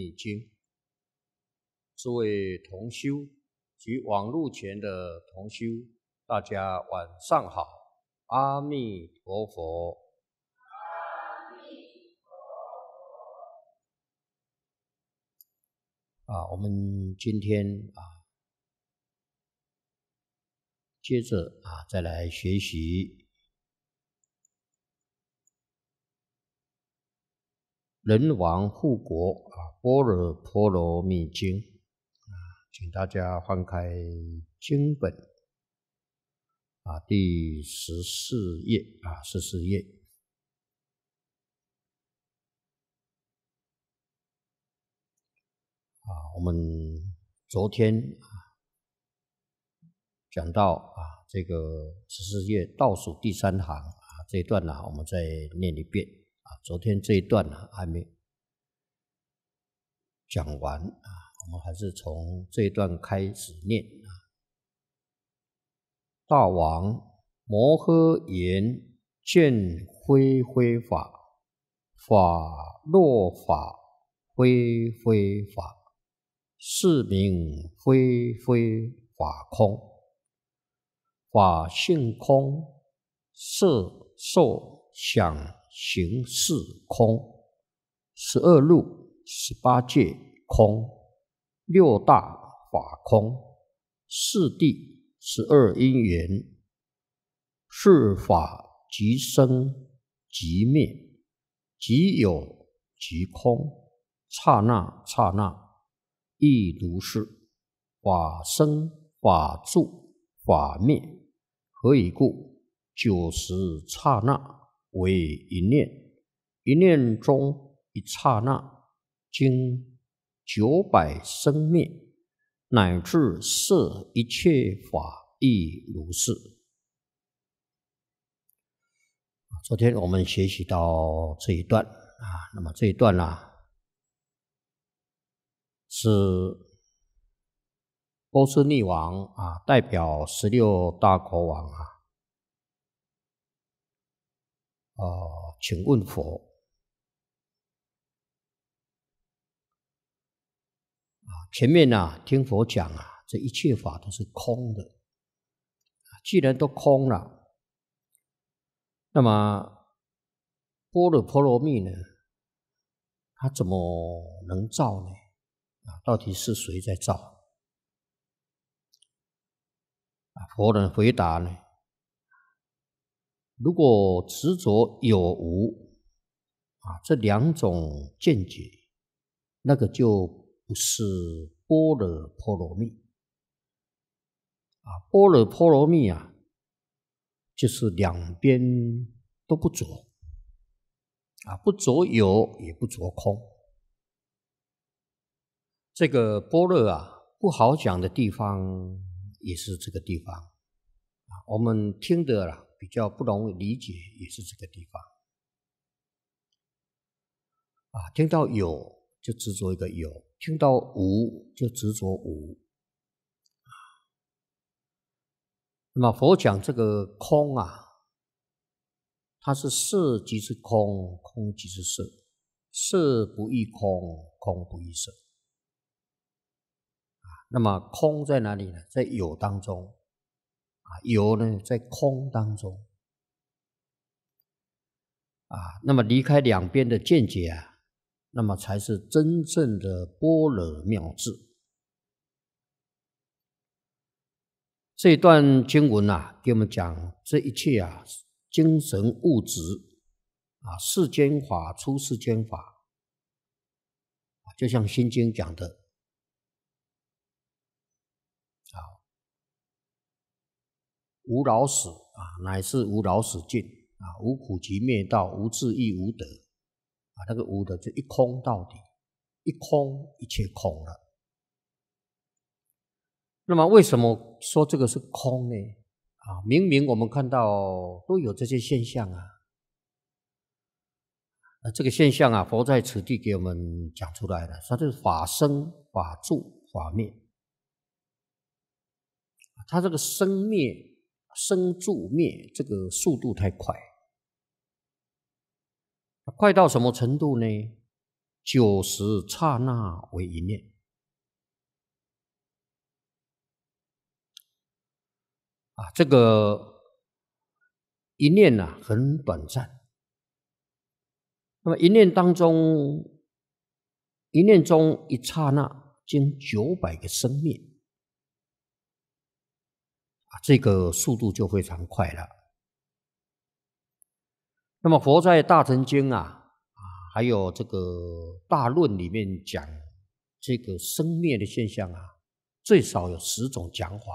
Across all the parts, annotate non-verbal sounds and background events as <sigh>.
已经，诸位同修及网路前的同修，大家晚上好，阿弥陀佛，阿弥陀佛啊！我们今天啊，接着啊，再来学习。人王护国啊，《般若波罗蜜经》啊，请大家翻开经本啊，第十四页啊，十四页啊，我们昨天讲到啊，这个十四页倒数第三行啊，这一段呢，我们再念一遍。昨天这一段呢还没讲完啊，我们还是从这一段开始念啊。大王摩诃言：见非非法，法若法非非法，是名非非法空，法性空，色受想。行四空，十二路十八界空，六大法空，四谛，十二因缘，是法即生即灭，即有即空，刹那刹那，亦如是，法生法住法灭，何以故？九十刹那。为一念，一念中一刹那，经九百生灭，乃至涉一切法亦如是。昨天我们学习到这一段啊，那么这一段呢，是波斯匿王啊，代表十六大国王啊。哦，请问佛啊，前面呢听佛讲啊，这一切法都是空的既然都空了，那么波罗波罗蜜呢，它怎么能造呢？啊，到底是谁在造？啊，佛呢回答呢？如果执着有无，啊，这两种见解，那个就不是般若波罗蜜。啊，般若波罗蜜啊，就是两边都不着，啊，不着有也不着空。这个般若啊，不好讲的地方也是这个地方，啊，我们听得了。比较不容易理解，也是这个地方啊。听到有就执着一个有，听到无就执着无啊。那么佛讲这个空啊，它是色即是空，空即是色，色不异空，空不异色啊。那么空在哪里呢？在有当中。有呢，在空当中啊，那么离开两边的见解啊，那么才是真正的般若妙智。这一段经文呐，给我们讲这一切啊，精神物质啊，世间法、出世间法就像《心经》讲的。无老死啊，乃是无老死尽啊，无苦集灭道，无智亦无得啊。那个无德就一空到底，一空一切空了。那么为什么说这个是空呢？啊，明明我们看到都有这些现象啊，啊，这个现象啊，佛在此地给我们讲出来的，它就是法生、法住、法灭。它这个生灭。生住灭，这个速度太快，快到什么程度呢？九十刹那为一念啊，这个一念呐很短暂。那么一念当中，一念中一刹那经九百个生灭。这个速度就非常快了。那么《佛在大乘经》啊，啊，还有这个《大论》里面讲这个生灭的现象啊，最少有十种讲法。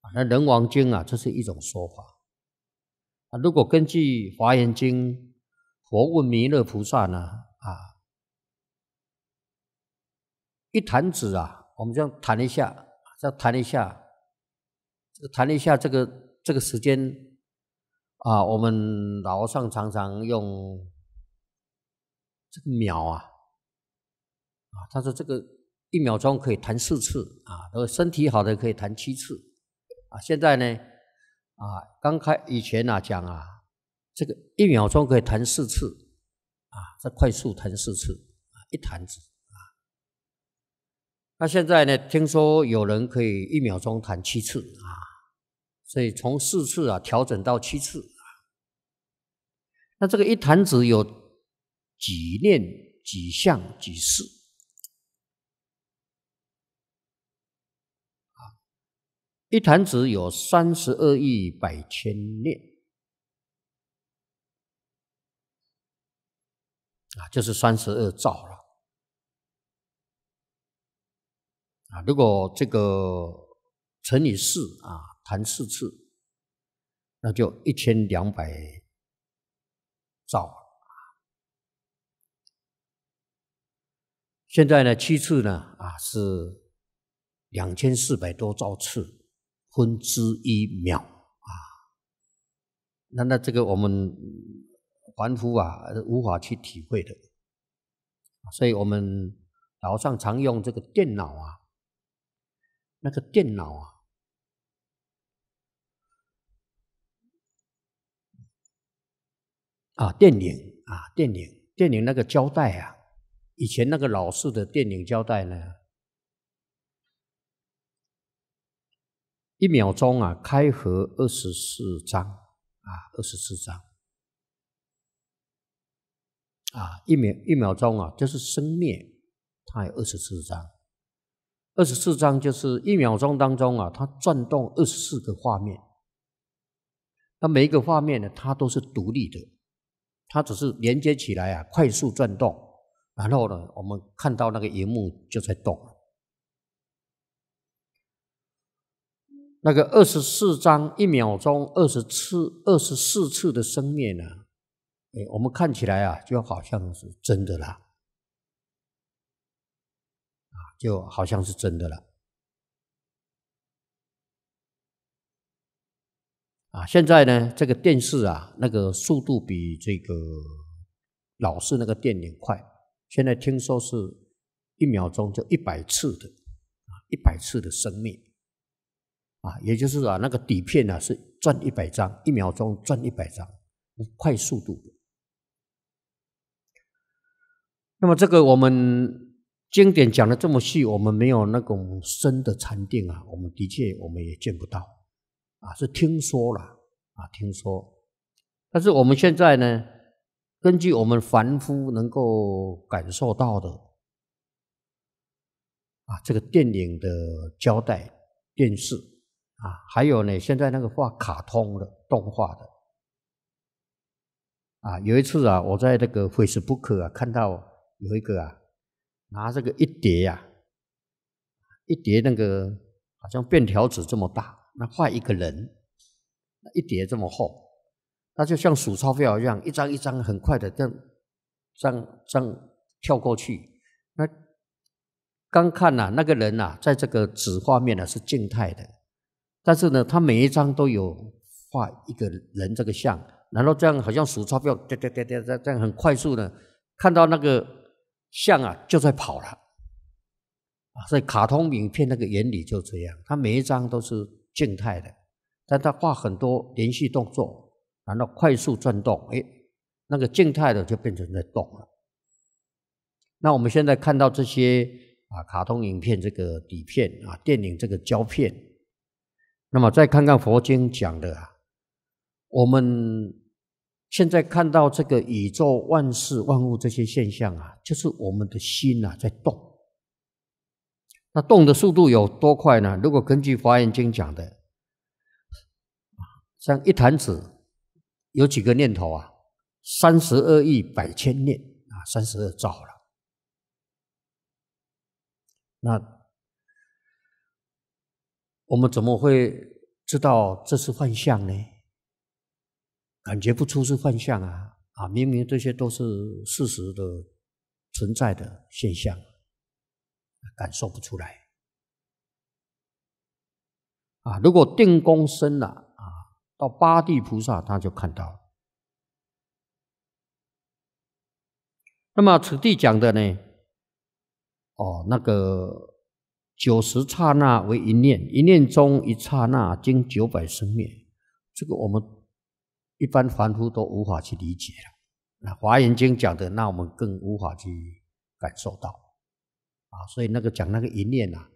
啊，那《人王经》啊，这是一种说法。啊，如果根据《华严经》，佛问弥勒菩萨呢，啊，一弹指啊，我们这样弹一下，这样弹一下。谈了一下这个这个时间啊，我们老上常常用这个秒啊啊，他说这个一秒钟可以弹四次啊，而身体好的可以弹七次啊。现在呢啊，刚开以前啊讲啊，这个一秒钟可以弹四次啊，再快速弹四次啊，一弹子啊。那现在呢，听说有人可以一秒钟弹七次啊。所以从四次啊调整到七次啊，那这个一坛子有几念几象、几事啊？一坛子有三十二亿百千念啊，就是三十二兆了啊。如果这个乘以四啊。谈四次，那就一千两百兆啊！现在呢，七次呢啊，是两千四百多兆次分之一秒啊！那那这个我们凡夫啊，无法去体会的。所以我们岛上常用这个电脑啊，那个电脑啊。啊，电影啊，电影，电影那个胶带啊，以前那个老式的电影胶带呢，一秒钟啊，开合二十四张啊，二十四张啊，一秒一秒钟啊，就是生灭，它有二十四张，二十四张就是一秒钟当中啊，它转动二十四个画面，那每一个画面呢，它都是独立的。它只是连接起来啊，快速转动，然后呢，我们看到那个荧幕就在动。那个二十四张一秒钟二十次二十四次的生灭呢，哎，我们看起来啊就好像是真的啦，啊，就好像是真的了。啊，现在呢，这个电视啊，那个速度比这个老式那个电影快。现在听说是，一秒钟就一百次的，啊，一百次的生命，啊，也就是啊，那个底片啊是转一百张，一秒钟转一百张，不快速度的。那么这个我们经典讲的这么细，我们没有那种深的禅定啊，我们的确我们也见不到。啊，是听说了啊，听说，但是我们现在呢，根据我们凡夫能够感受到的，啊，这个电影的交代、电视啊，还有呢，现在那个画卡通的、动画的，啊，有一次啊，我在那个 Facebook 啊，看到有一个啊，拿这个一叠呀，一叠那个好像便条纸这么大。那画一个人，一叠这么厚，那就像数钞票一样，一张一张很快的这样这样这样跳过去。那刚看啊，那个人啊，在这个纸画面呢是静态的，但是呢，他每一张都有画一个人这个像，然后这样好像数钞票，哒哒哒哒这样很快速的看到那个像啊就在跑了啊。所以卡通影片那个原理就这样，他每一张都是。静态的，但他画很多连续动作，然后快速转动，哎，那个静态的就变成在动了。那我们现在看到这些啊，卡通影片这个底片啊，电影这个胶片，那么再看看佛经讲的啊，我们现在看到这个宇宙万事万物这些现象啊，就是我们的心啊在动。那动的速度有多快呢？如果根据《法严经》讲的，像一弹指，有几个念头啊？三十二亿百千念啊，三十二兆了。那我们怎么会知道这是幻象呢？感觉不出是幻象啊！啊，明明这些都是事实的存在的现象。感受不出来啊！如果定功深了啊，到八地菩萨他就看到了。那么此地讲的呢，哦，那个九十刹那为一念，一念中一刹那经九百生灭，这个我们一般凡夫都无法去理解了。那《华严经》讲的，那我们更无法去感受到。啊，所以那个讲那个一念啊，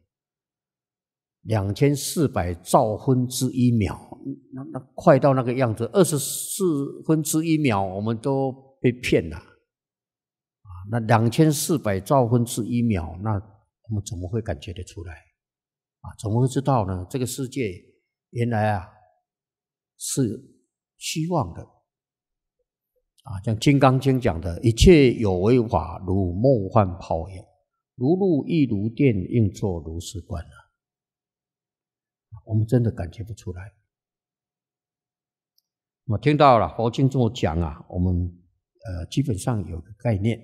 两千四百兆分之一秒，那那快到那个样子，二十四分之一秒，我们都被骗了，啊，那两千四百兆分之一秒，那我们怎么会感觉得出来？啊，怎么会知道呢？这个世界原来啊是虚妄的，啊，像《金刚经》讲的，一切有为法，如梦幻泡影。如露亦如电，应作如是观啊！我们真的感觉不出来。我听到了佛经这么讲啊，我们呃基本上有个概念。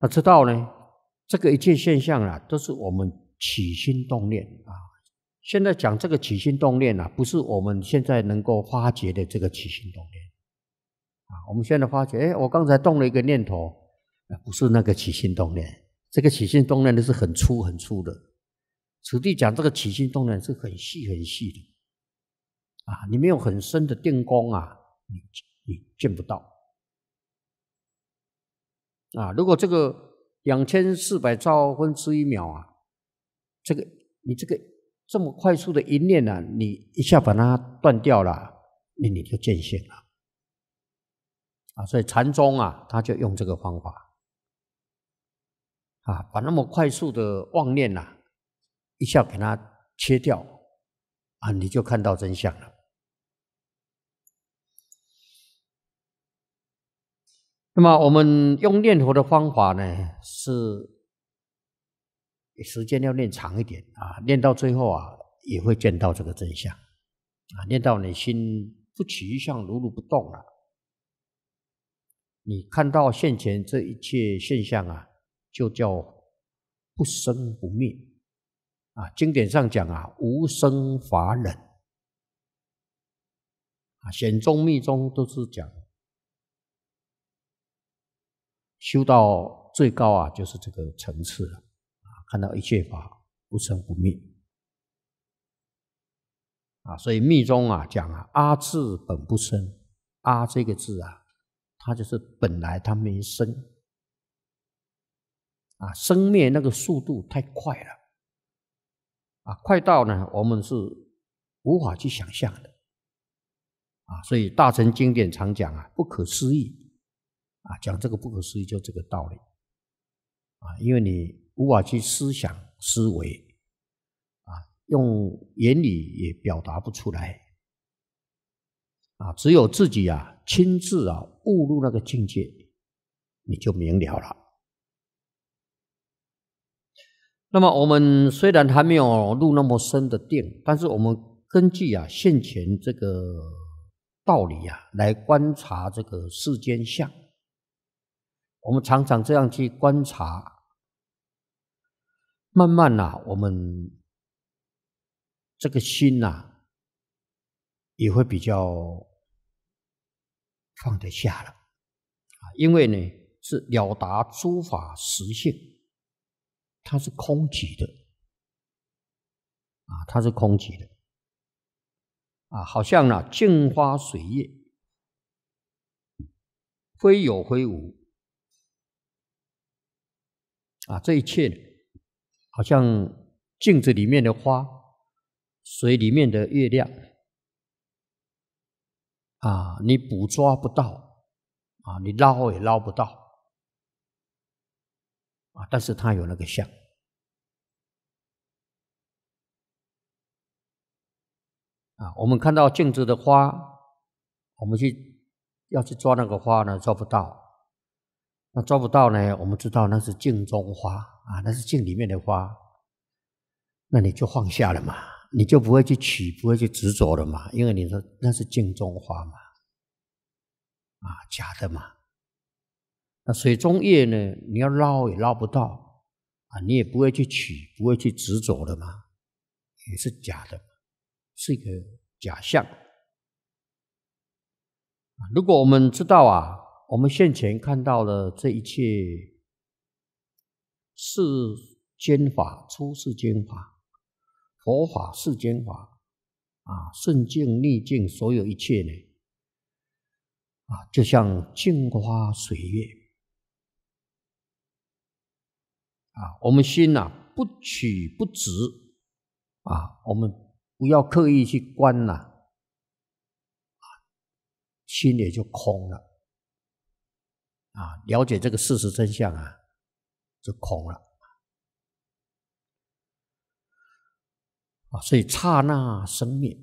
那知道呢？这个一切现象啊，都是我们起心动念啊。现在讲这个起心动念啊，不是我们现在能够发觉的这个起心动念啊。我们现在发觉，哎，我刚才动了一个念头。啊，不是那个起心动念，这个起心动念的是很粗很粗的，此地讲这个起心动念是很细很细的，啊，你没有很深的定功啊，你你见不到，啊，如果这个两千四百兆分之一秒啊，这个你这个这么快速的一念啊，你一下把它断掉了，那你就见性了，啊，所以禅宗啊，他就用这个方法。啊，把那么快速的妄念呐，一下给它切掉，啊，你就看到真相了。那么我们用念佛的方法呢，是时间要念长一点啊，念到最后啊，也会见到这个真相啊。念到你心不起一相，如如不动了，你看到现前这一切现象啊。就叫不生不灭啊！经典上讲啊，无生法忍啊，显宗、密宗都是讲修到最高啊，就是这个层次了啊！看到一切法不生不灭啊，所以密宗啊讲啊，阿字本不生，阿这个字啊，它就是本来它没生。啊，生灭那个速度太快了，啊，快到呢，我们是无法去想象的，啊，所以大乘经典常讲啊，不可思议，啊，讲这个不可思议就这个道理，啊，因为你无法去思想思维，啊，用言语也表达不出来，啊，只有自己啊，亲自啊，悟入那个境界，你就明了了。那么我们虽然还没有入那么深的定，但是我们根据啊现前这个道理啊来观察这个世间相，我们常常这样去观察，慢慢呐，我们这个心呐也会比较放得下了啊，因为呢是了达诸法实性。它是空寂的，啊，它是空寂的，啊，好像呢，镜花水月，非有非无，啊，这一切，好像镜子里面的花，水里面的月亮，啊，你捕捉不到，啊，你捞也捞不到，啊，但是它有那个相。啊，我们看到镜子的花，我们去要去抓那个花呢，抓不到。那抓不到呢，我们知道那是镜中花啊，那是镜里面的花。那你就放下了嘛，你就不会去取，不会去执着了嘛，因为你说那是镜中花嘛，啊，假的嘛。那水中叶呢，你要捞也捞不到啊，你也不会去取，不会去执着的嘛，也是假的。是一个假象如果我们知道啊，我们现前看到了这一切是间法、出世间法、佛法世间法啊，顺境逆境所有一切呢啊，就像镜花水月啊，我们心呐，不取不执啊，我们。不要刻意去关了，啊，心也就空了，啊，了解这个事实真相啊，就空了，啊，所以刹那生灭，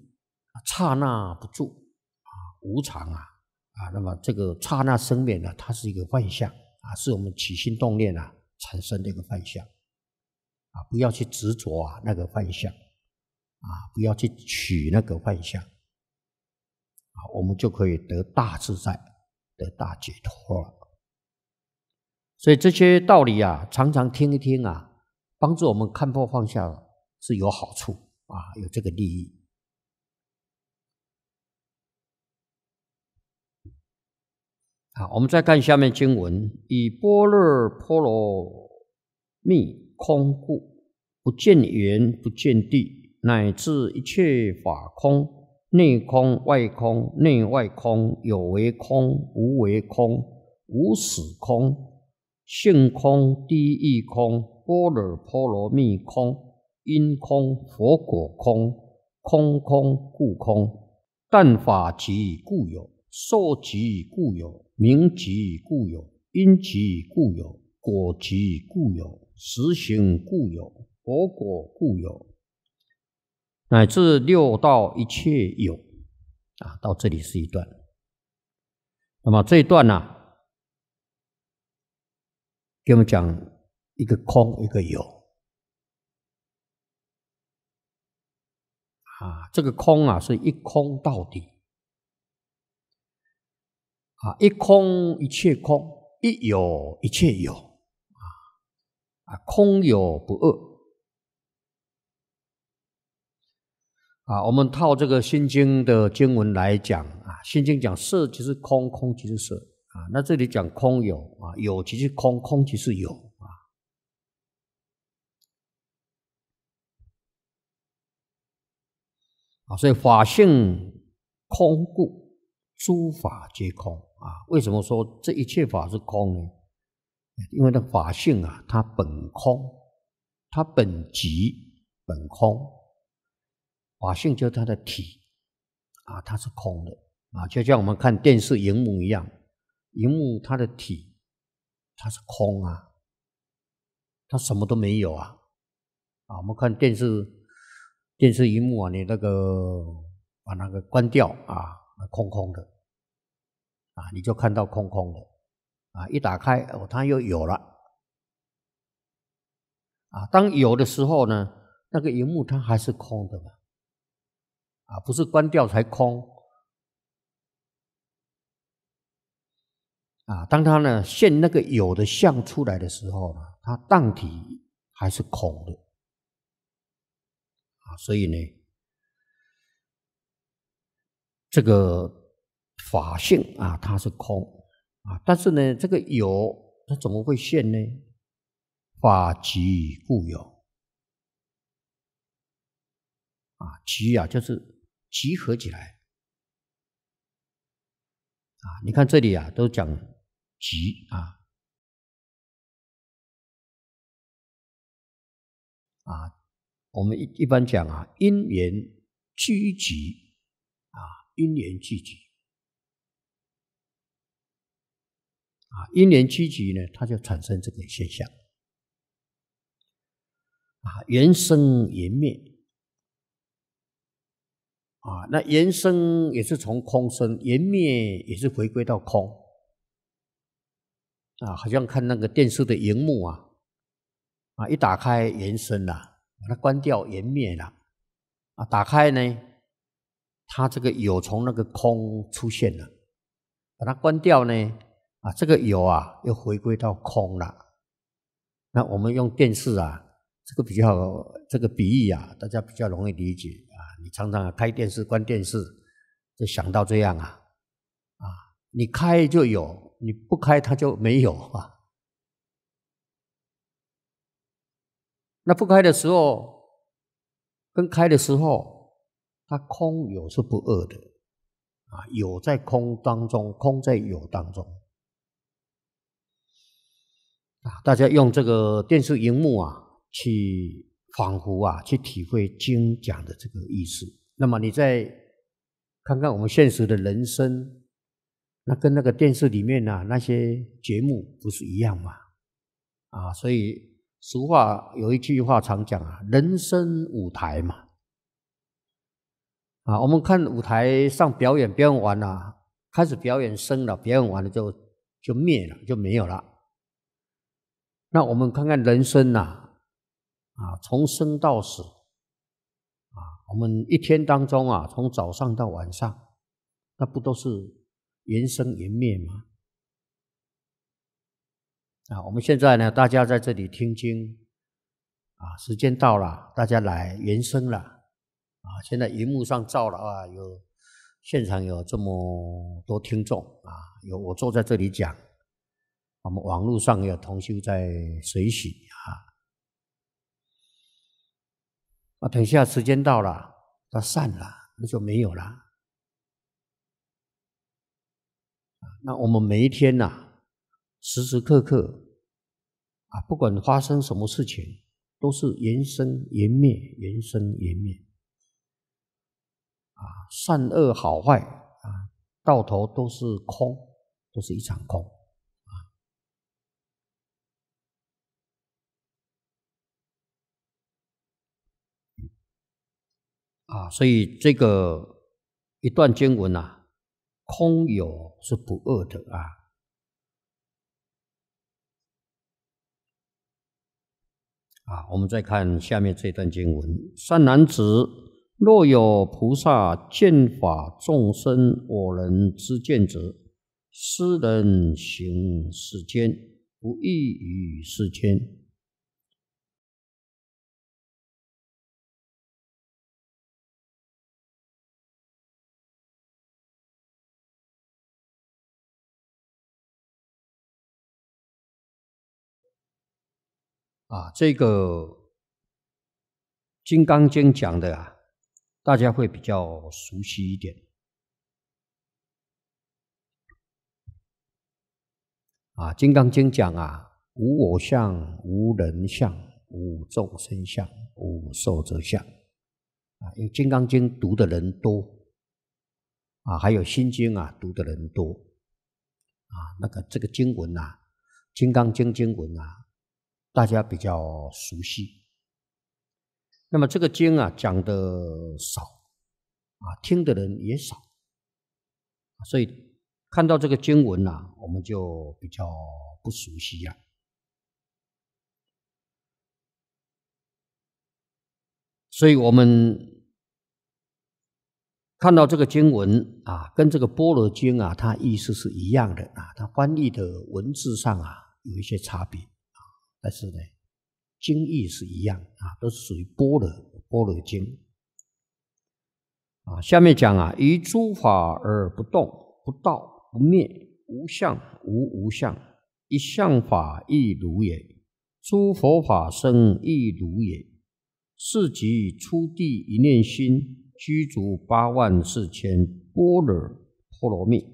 刹那不住，啊，无常啊，啊，那么这个刹那生灭呢，它是一个幻象，啊，是我们起心动念啊产生的一个幻象，啊，不要去执着啊那个幻象。啊，不要去取那个幻象，啊，我们就可以得大自在，得大解脱。所以这些道理啊，常常听一听啊，帮助我们看破放下是有好处啊，有这个利益。好，我们再看下面经文：以般若波罗蜜空故，不见缘，不见地。乃至一切法空，内空外空，内外空，有为空，无为空，无始空，性空，第一空，波罗波罗蜜空，因空，佛果空，空空故空，但法其故有，受其故有，名其故有，因其故有，果其故有，实行故有，果果故有。乃至六道一切有，啊，到这里是一段。那么这一段呢，给我们讲一个空，一个有。啊，这个空啊，是一空到底。啊，一空一切空，一有一切有。啊，啊，空有不二。啊，我们套这个《心经》的经文来讲啊，《心经》讲色即是空，空即是色啊。那这里讲空有啊，有即是空，空即是有啊。啊，所以法性空故，诸法皆空啊。为什么说这一切法是空呢？因为那法性啊，它本空，它本集，本空。法性就它的体啊，它是空的啊，就像我们看电视荧幕一样，荧幕它的体它是空啊，它什么都没有啊。啊，我们看电视电视荧幕啊，你那个把那个关掉啊，空空的啊，你就看到空空的啊，一打开哦，它又有了啊。当有的时候呢，那个荧幕它还是空的嘛。啊，不是关掉才空。啊，当他呢现那个有的相出来的时候呢，他当体还是空的。啊，所以呢，这个法性啊，它是空。啊，但是呢，这个有，它怎么会现呢？法即固有。啊，即啊就是。集合起来，啊，你看这里啊，都讲集啊，啊，我们一一般讲啊，因缘聚集啊，因缘聚集，啊，因缘聚集呢，它就产生这个现象，啊，缘生缘灭。啊，那延伸也是从空生，延灭也是回归到空。啊，好像看那个电视的荧幕啊，啊，一打开延伸了，把它关掉延灭了，啊，打开呢，它这个有从那个空出现了，把它关掉呢，啊，这个有啊又回归到空了。那我们用电视啊，这个比较这个比喻啊，大家比较容易理解。你常常啊开电视关电视，就想到这样啊，啊，你开就有，你不开它就没有啊。那不开的时候跟开的时候，它空有是不二的啊，有在空当中，空在有当中啊。大家用这个电视荧幕啊去。仿佛啊，去体会经讲的这个意思。那么你再看看我们现实的人生，那跟那个电视里面呢那些节目不是一样吗？啊，所以俗话有一句话常讲啊，人生舞台嘛。啊，我们看舞台上表演表演完了，开始表演生了，表演完了就就灭了，就没有了。那我们看看人生呐。啊，从生到死，啊，我们一天当中啊，从早上到晚上，那不都是缘生缘灭吗？啊，我们现在呢，大家在这里听经，啊，时间到了，大家来缘生了，啊，现在荧幕上照了啊，有现场有这么多听众啊，有我坐在这里讲，我们网络上有同修在随喜啊。啊，等一下，时间到了，它散了，那就没有了。那我们每一天呐，时时刻刻，啊，不管发生什么事情，都是缘生缘灭，缘生缘灭。啊，善恶好坏啊，到头都是空，都是一场空。啊，所以这个一段经文呐，空有是不二的啊。啊，我们再看下面这段经文：善男子，若有菩萨见法众生，我人之见者，斯人行世间，不异于世间。啊，这个《金刚经》讲的，啊，大家会比较熟悉一点。啊，《金刚经》讲啊，无我相，无人相，无众生相，无寿者相。啊，因为《金刚经》读的人多，啊，还有《心经》啊，读的人多，啊，那个这个经文呐，《金刚经》经文啊。大家比较熟悉，那么这个经啊讲的少，啊听的人也少，所以看到这个经文啊，我们就比较不熟悉啊。所以我们看到这个经文啊，跟这个《般若经》啊，它意思是一样的啊，它翻译的文字上啊有一些差别。但是呢，经义是一样啊，都是属于般若般若经啊。下面讲啊，于诸法而不动，不道不灭，无相无无相，一相法亦如也，诸佛法身亦如也。是即出地一念心，具足八万四千般若波罗蜜，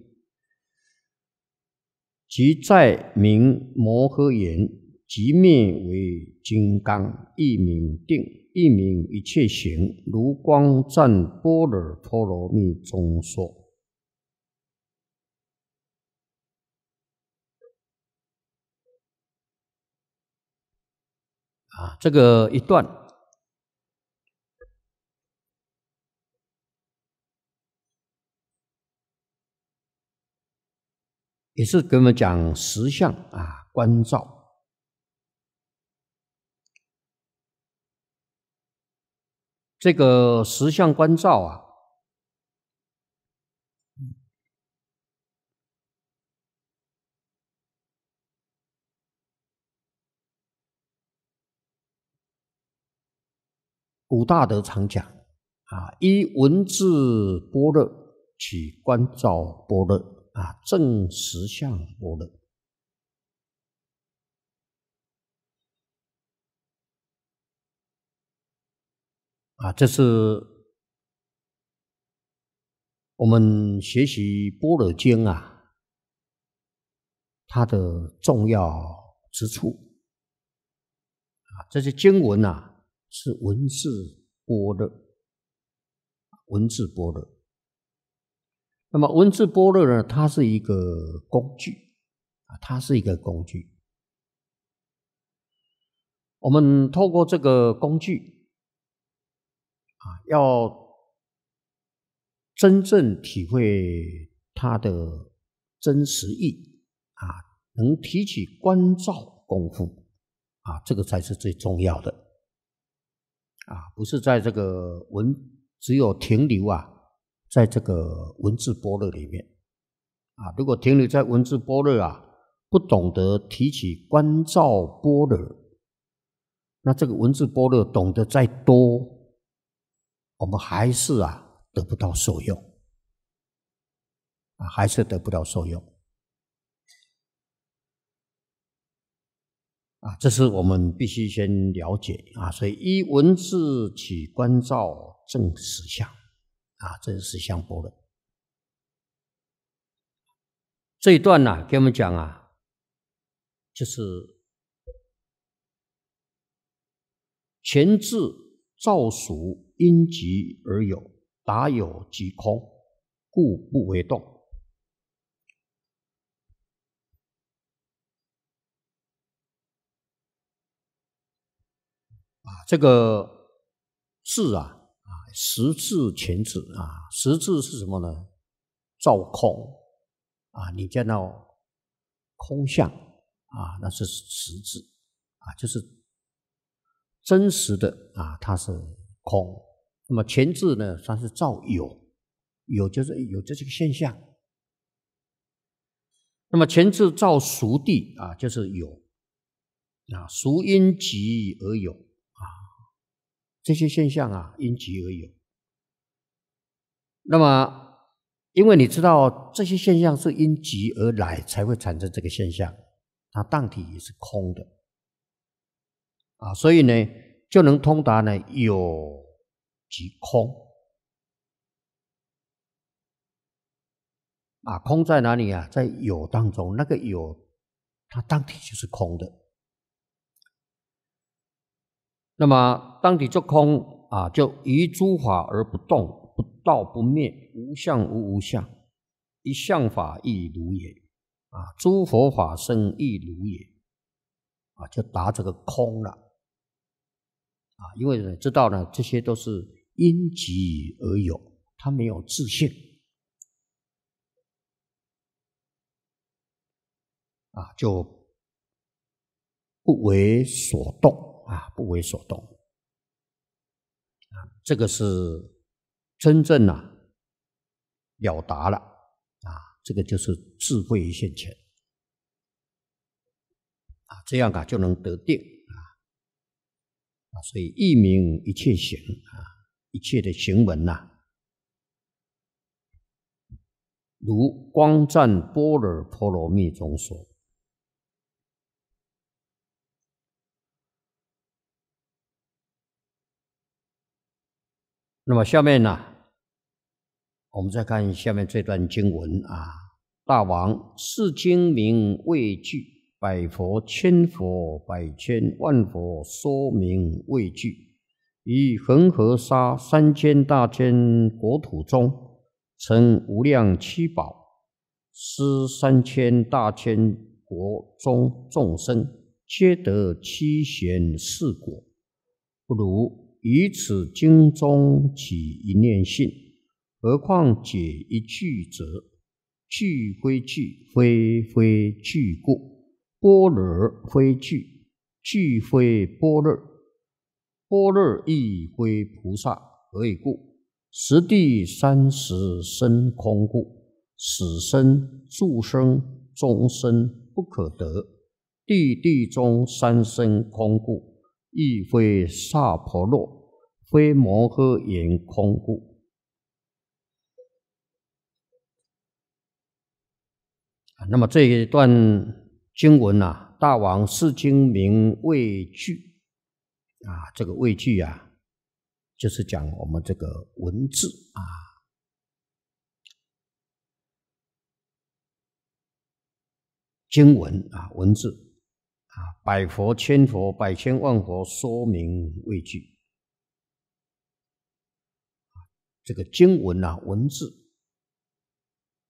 即在名摩诃言。即灭为金刚，一名定，一名一切行，如光赞波尔波罗蜜中说。啊，这个一段也是给我们讲十相啊，观照。这个十相观照啊，古大德常讲啊，一文字般若起观照般若啊，正十相般若。啊，这是我们学习《般若经》啊，它的重要之处啊。这些经文啊，是文字般若，文字般若。那么文字般若呢？它是一个工具啊，它是一个工具。我们透过这个工具。啊，要真正体会它的真实意啊，能提起观照功夫啊，这个才是最重要的啊，不是在这个文只有停留啊，在这个文字波乐里面啊，如果停留在文字波乐啊，不懂得提起观照波乐，那这个文字波乐懂得再多。我们还是啊得不到受用，啊还是得不到受用，啊，这是我们必须先了解啊，所以依文字起观照正实相，啊，正实相波论这一段呢，给我们讲啊，就是前置造蜀。因即而有，达有即空，故不为动。啊，这个字啊，啊，实质、前指啊，实质是什么呢？造空啊，你见到空相啊，那是实质啊，就是真实的啊，它是空。那么前字呢，它是造有，有就是有这些个现象。那么前字造熟地啊，就是有啊，熟因极而有啊，这些现象啊，因极而有。那么，因为你知道这些现象是因极而来，才会产生这个现象，它当体也是空的啊，所以呢，就能通达呢有。即空啊，空在哪里啊？在有当中，那个有，它当地就是空的。那么当地作空啊，就于诸法而不动，不道不灭，无相无无相，一相法亦如也啊，诸佛法身亦如也啊，就达这个空了啊，因为知道呢，这些都是。因己而有，他没有自信啊，就不为所动啊，不为所动啊，这个是真正啊表达了啊，这个就是智慧一线泉啊，这样啊就能得定啊啊，所以一名一切行啊。一切的行文呐，如《光赞般若波罗蜜》中说。那么下面呢，我们再看下面这段经文啊。大王，世经名未具，百佛、千佛、百千万佛，说明未具。以恒河沙三千大千国土中，成无量七宝施三千大千国中众生，皆得七贤四果。不如以此经中起一念性，何况解一句者？俱非句，非非句故，波若非聚，聚非波若。波若一非菩萨，何以故？十地三十生空故，死生住生众生不可得。地地中三生空故，亦非萨婆若，非摩诃衍空故。那么这一段经文呐，大王是经名未具。啊，这个畏惧啊，就是讲我们这个文字啊，经文啊，文字啊，百佛千佛百千万佛说明畏惧。这个经文啊，文字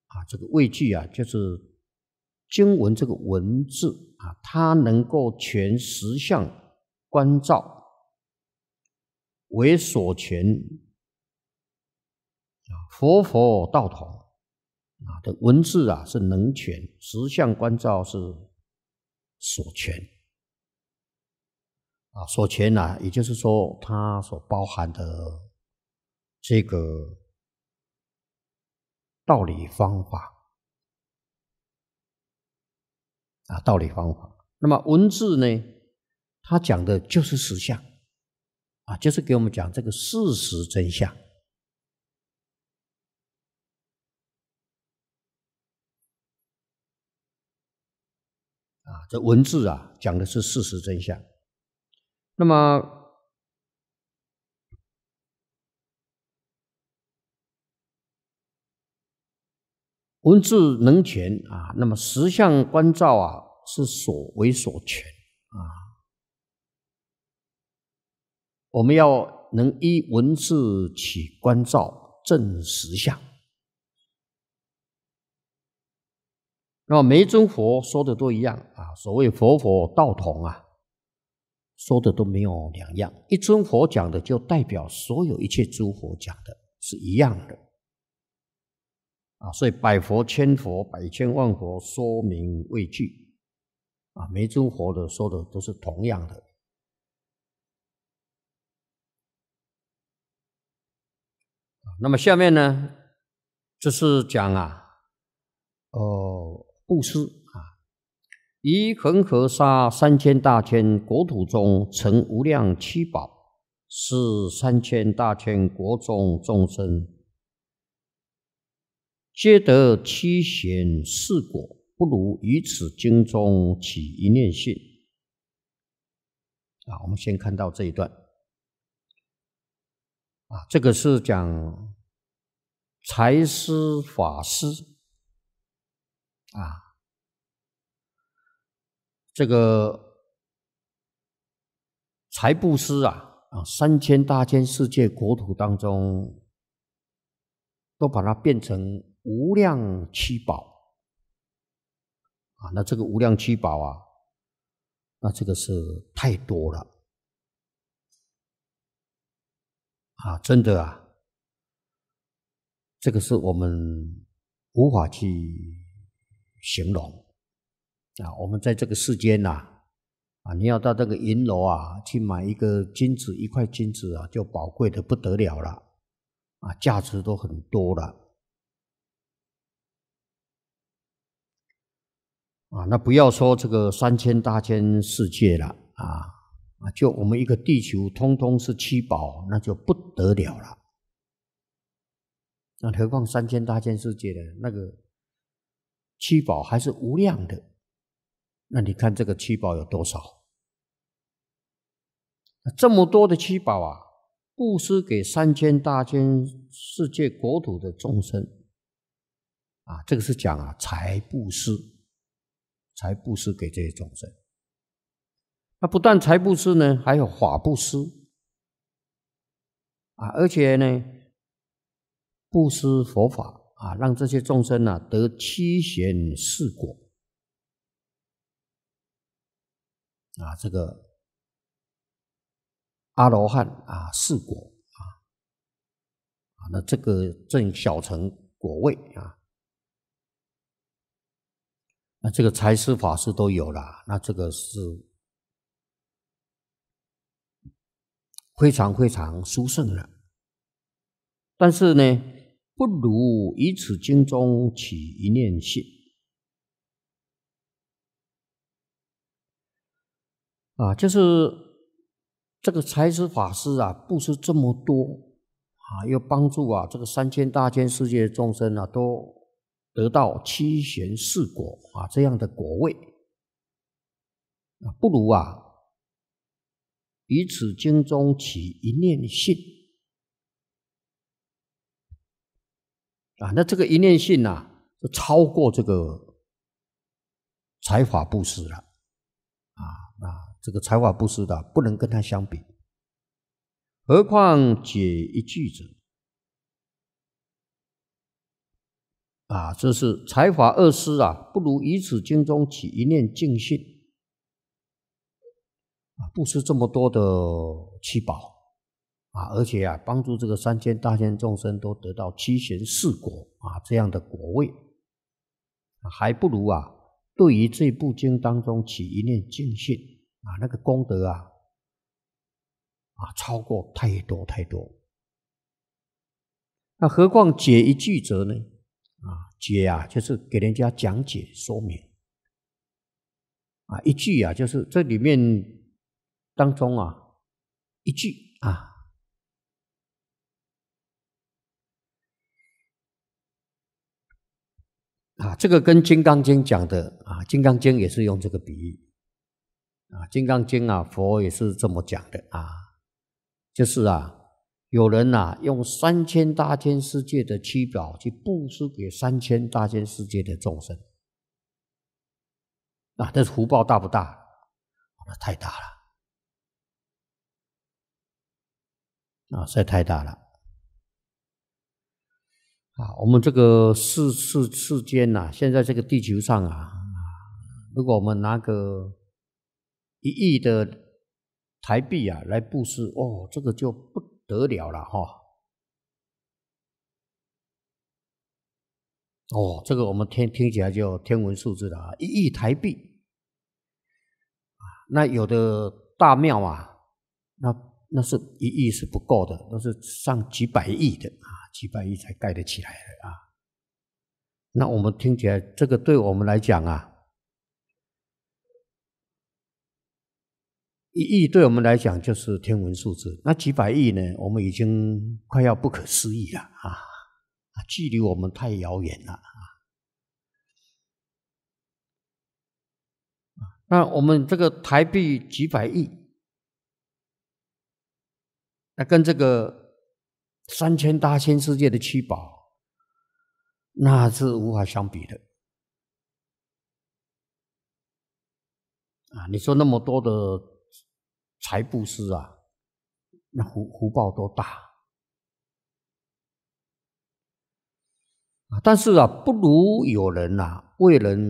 啊，这个畏惧啊，就是经文这个文字啊，它能够全十相观照。为所全啊，佛佛道同啊，的文字啊是能权，实相观照是所权啊，所全呐，也就是说它所包含的这个道理方法啊，道理方法。那么文字呢，它讲的就是实相。啊，就是给我们讲这个事实真相。啊，这文字啊，讲的是事实真相。那么，文字能全啊，那么十相观照啊，是所为所全啊。我们要能依文字起观照，证实相。那么每尊佛说的都一样啊，所谓佛佛道同啊，说的都没有两样。一尊佛讲的就代表所有一切诸佛讲的是一样的啊，所以百佛千佛百千万佛说明未惧啊，每尊佛的说的都是同样的。那么下面呢，就是讲啊，哦，布施啊，一恒河沙三千大千国土中，成无量七宝，是三千大千国中众生，皆得七贤四果，不如于此经中起一念信。啊，我们先看到这一段。啊，这个是讲财师法师啊，这个财布施啊啊，三千大千世界国土当中，都把它变成无量七宝啊，那这个无量七宝啊，那这个是太多了。啊，真的啊，这个是我们无法去形容啊。我们在这个世间呐，啊，你要到这个银楼啊去买一个金子，一块金子啊，就宝贵的不得了了，啊，价值都很多了，啊，那不要说这个三千大千世界了，啊。啊，就我们一个地球，通通是七宝，那就不得了了。那何况三千大千世界的那个七宝还是无量的。那你看这个七宝有多少？这么多的七宝啊，布施给三千大千世界国土的众生啊，这个是讲啊，财布施，财布施给这些众生。那不但财布施呢，还有法布施啊，而且呢，布施佛法啊，让这些众生啊得七贤四果啊，这个阿罗汉啊，四果啊，啊，那这个正小乘果位啊，那这个财师法师都有了，那这个是。非常非常殊胜了，但是呢，不如以此经中起一念心啊，就是这个财师法师啊，布施这么多啊，又帮助啊这个三千大千世界众生啊，都得到七贤四果啊这样的果位啊，不如啊。于此经中起一念信，啊，那这个一念信啊，就超过这个财法布施了，啊，那这个财法布施的不能跟他相比，何况解一句者，啊，这是财法二施啊，不如于此经中起一念净信。布施这么多的七宝啊，而且啊，帮助这个三千大千众生都得到七贤四果啊这样的果位，还不如啊，对于这部经当中起一念净信啊，那个功德啊，啊超过太多太多。那何况解一句则呢？啊，解啊，就是给人家讲解说明啊，一句啊，就是这里面。当中啊，一句啊啊，这个跟《金刚经》讲的啊，《金刚经》也是用这个比喻啊，《金刚经》啊，佛也是这么讲的啊，就是啊，有人呐用三千大千世界的七宝去布施给三千大千世界的众生，啊，但是福报大不大？那太大了。啊，实在太大了！啊，我们这个世世世间呐，现在这个地球上啊，如果我们拿个一亿的台币啊来布施，哦，这个就不得了了哈！哦，这个我们听听起来就天文数字了啊，一亿台币啊，那有的大庙啊，那。那是一亿是不够的，那是上几百亿的啊，几百亿才盖得起来的啊。那我们听起来，这个对我们来讲啊，一亿对我们来讲就是天文数字，那几百亿呢，我们已经快要不可思议了啊，距离我们太遥远了啊。那我们这个台币几百亿。那跟这个三千大千世界的七宝，那是无法相比的。啊，你说那么多的财布施啊，那福福报多大啊！但是啊，不如有人呐，为人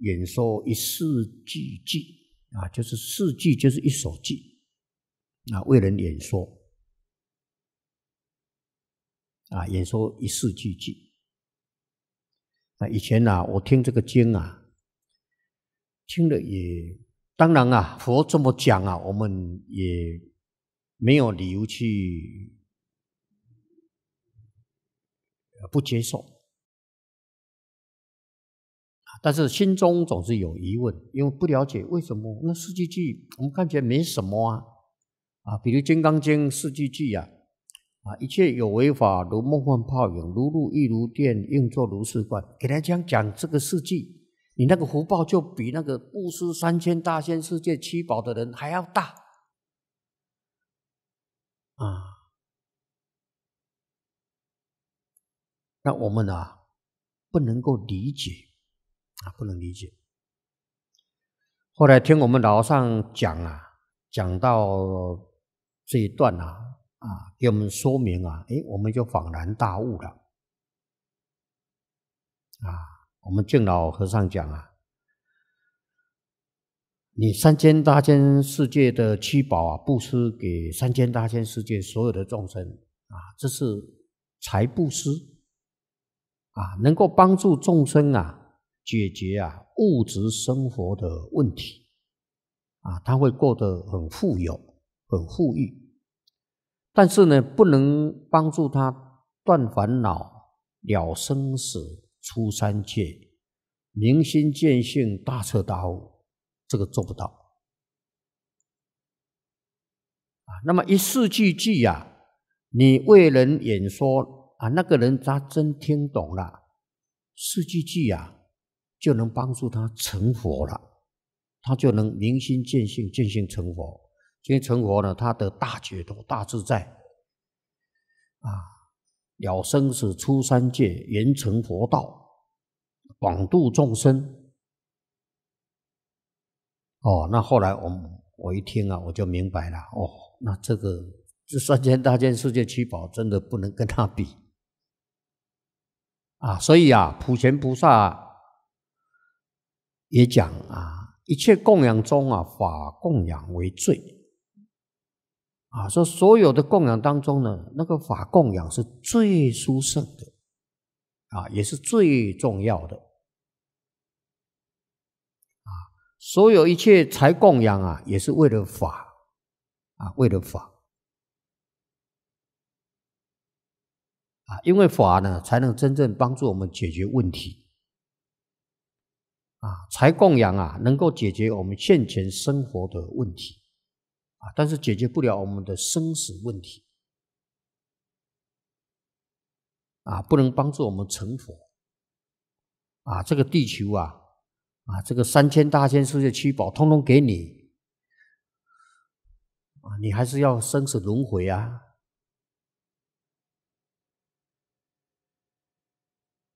演说一世纪句啊，就是世偈就是一首记，啊，为人演说。啊，也说一四句记。那以前呢，我听这个经啊，听了也，当然啊，佛这么讲啊，我们也没有理由去不接受。但是心中总是有疑问，因为不了解为什么那四句句，我们看起来没什么啊。啊，比如《金刚经》四句句呀。啊，一切有违法，如梦幻泡影，如露亦如电，应作如是观。给他讲讲这个事迹，你那个福报就比那个布施三千大千世界七宝的人还要大。啊，那我们啊，不能够理解啊，不能理解。后来听我们老上讲啊，讲到这一段啊。啊，给我们说明啊，哎，我们就恍然大悟了。啊，我们敬老和尚讲啊，你三千大千世界的七宝啊，布施给三千大千世界所有的众生啊，这是财布施啊，能够帮助众生啊，解决啊物质生活的问题啊，他会过得很富有、很富裕。但是呢，不能帮助他断烦恼、了生死、出三界、明心见性、大彻大悟，这个做不到。啊，那么一四句记呀，你为人演说啊，那个人他真听懂了，四句记呀，就能帮助他成佛了，他就能明心见性、见性成佛。今成佛呢，他的大解脱、大自在啊！了生是出三界，圆成佛道，广度众生。哦，那后来我我一听啊，我就明白了。哦，那这个这三千大千世界七宝真的不能跟他比啊！所以啊，普贤菩萨也讲啊：一切供养中啊，法供养为最。啊，说所有的供养当中呢，那个法供养是最殊胜的，啊，也是最重要的，啊，所有一切财供养啊，也是为了法，啊，为了法，啊，因为法呢，才能真正帮助我们解决问题，啊，财供养啊，能够解决我们现前生活的问题。啊！但是解决不了我们的生死问题。啊，不能帮助我们成佛。啊，这个地球啊，啊，这个三千大千世界七宝通通给你。啊，你还是要生死轮回啊。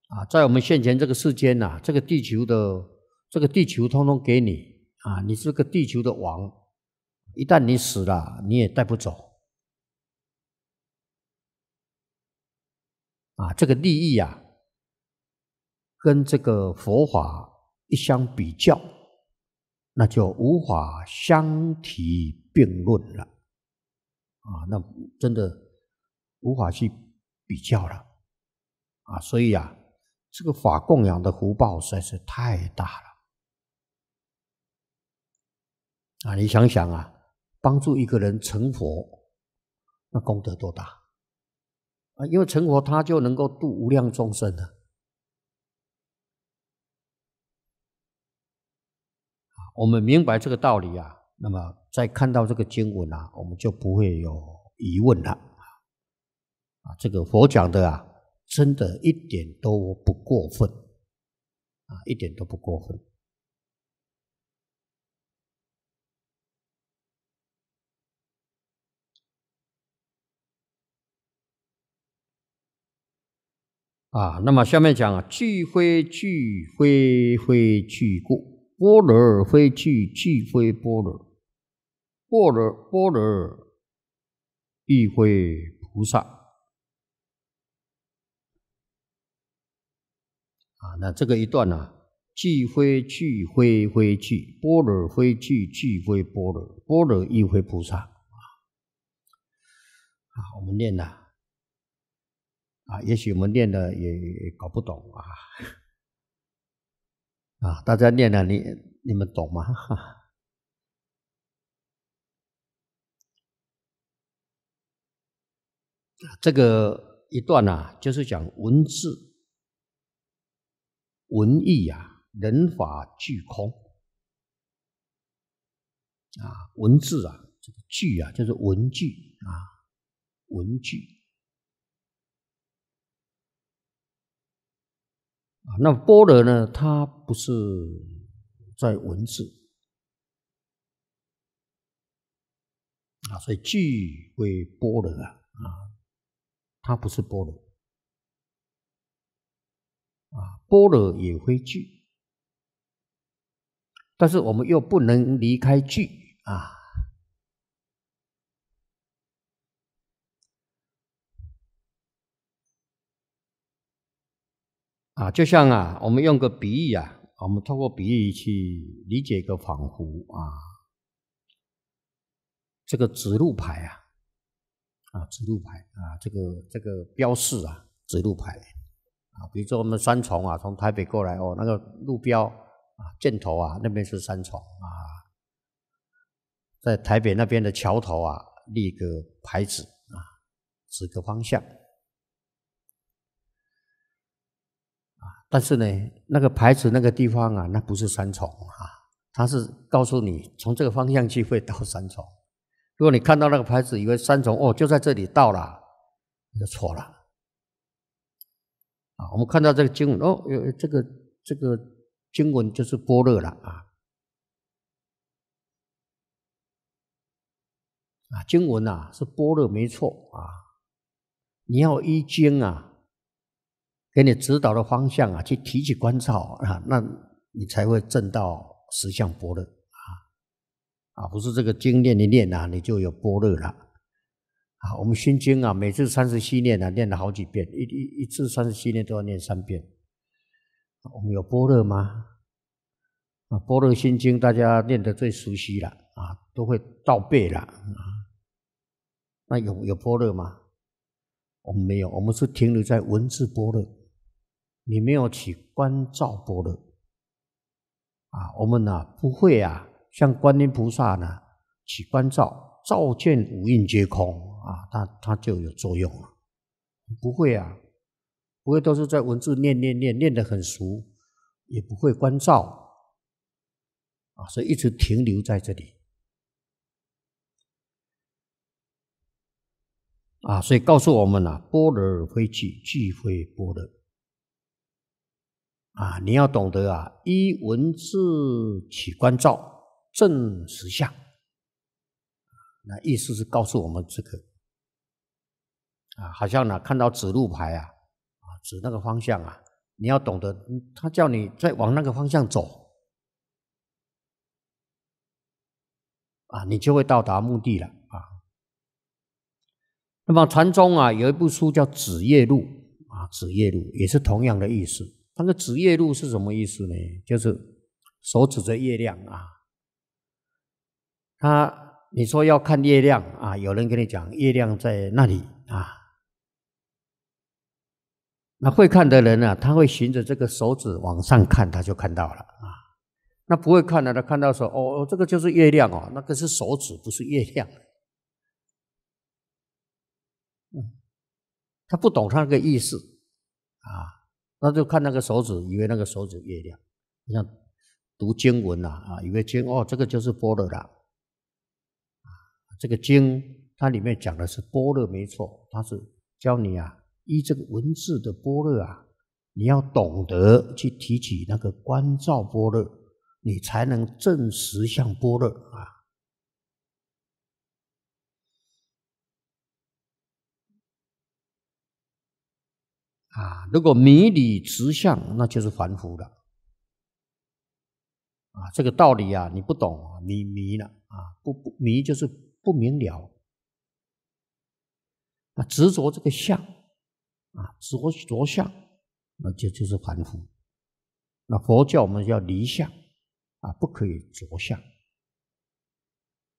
啊，在我们现前这个世间呐，这个地球的这个地球通通给你。啊，你是个地球的王。一旦你死了，你也带不走。啊，这个利益呀，跟这个佛法一相比较，那就无法相提并论了。啊，那真的无法去比较了。啊，所以啊，这个法供养的福报实在是太大了。啊，你想想啊。帮助一个人成佛，那功德多大啊？因为成佛，他就能够度无量众生了。啊，我们明白这个道理啊，那么在看到这个经文啊，我们就不会有疑问了啊，这个佛讲的啊，真的一点都不过分，啊，一点都不过分。啊，那么下面讲啊，去非去非非去故，波罗非去去非波罗，波罗波罗，亦非菩萨。啊，那这个一段呢，去非去非非去，波罗非去去非波罗，波罗亦非菩萨啊。啊，我们念呢。啊，也许我们念的也搞不懂啊！啊，大家念的你你们懂吗？哈。这个一段呐，就是讲文字、文艺啊，人法俱空啊，文字啊，这个句啊，就是文句啊，文句。啊，那波罗呢？它不是在文字啊，所以句为波罗啊，啊，它不是波罗啊，波罗也会句，但是我们又不能离开句啊。啊，就像啊，我们用个比喻啊，我们通过比喻去理解一个仿佛啊，这个指路牌啊，啊，指路牌啊，这个这个标示啊，指路牌啊，比如说我们三重啊，从台北过来哦，那个路标啊，箭头啊，那边是三重啊，在台北那边的桥头啊，立个牌子啊，指个方向。但是呢，那个牌子那个地方啊，那不是三重啊，它是告诉你从这个方向去会到三重。如果你看到那个牌子以为三重哦，就在这里到了，就错了。啊，我们看到这个经文哦，有这个这个经文就是般若了啊。啊，经文呐是般若没错啊。你要一经啊。给你指导的方向啊，去提起观照啊，那你才会证到十相般乐啊啊！不是这个经念一念啊，你就有般乐了啊！我们心经啊，每次三十七念啊，念了好几遍，一一一次三十七念都要念三遍。我们有般乐吗？啊，般乐心经大家念得最熟悉了啊，都会倒背了啊。那有有波乐吗？我们没有，我们是停留在文字波乐。你没有起观照波罗啊，我们呢不会啊，像观音菩萨呢起观照，照见五蕴皆空啊，它它就有作用了，不会啊，不会都是在文字念念念念得很熟，也不会观照啊，所以一直停留在这里啊，所以告诉我们呢，波罗非器，器非波罗。啊，你要懂得啊，依文字起观照正实相。那意思是告诉我们这个啊，好像呢看到指路牌啊，啊指那个方向啊，你要懂得，他叫你再往那个方向走，啊，你就会到达目的了啊。那么禅宗啊，有一部书叫《子夜录》啊，《子夜录》也是同样的意思。那个指月路是什么意思呢？就是手指着月亮啊。他你说要看月亮啊，有人跟你讲月亮在那里啊。那会看的人呢，他会循着这个手指往上看，他就看到了啊。那不会看的，他看到说：“哦，这个就是月亮哦，那个是手指，不是月亮。”嗯，他不懂他那个意思啊。那就看那个手指，以为那个手指月亮。你像读经文呐，啊，以为经，哦，这个就是波乐啦。啊，这个经它里面讲的是波乐没错，它是教你啊，依这个文字的波乐啊，你要懂得去提起那个观照波乐，你才能证实向波乐啊。啊，如果迷理直相，那就是凡夫了。啊，这个道理啊，你不懂，啊，迷了啊，不不迷就是不明了。啊，执着这个相，啊，着着相，那就就是凡夫。那佛教我们要离相，啊，不可以着相。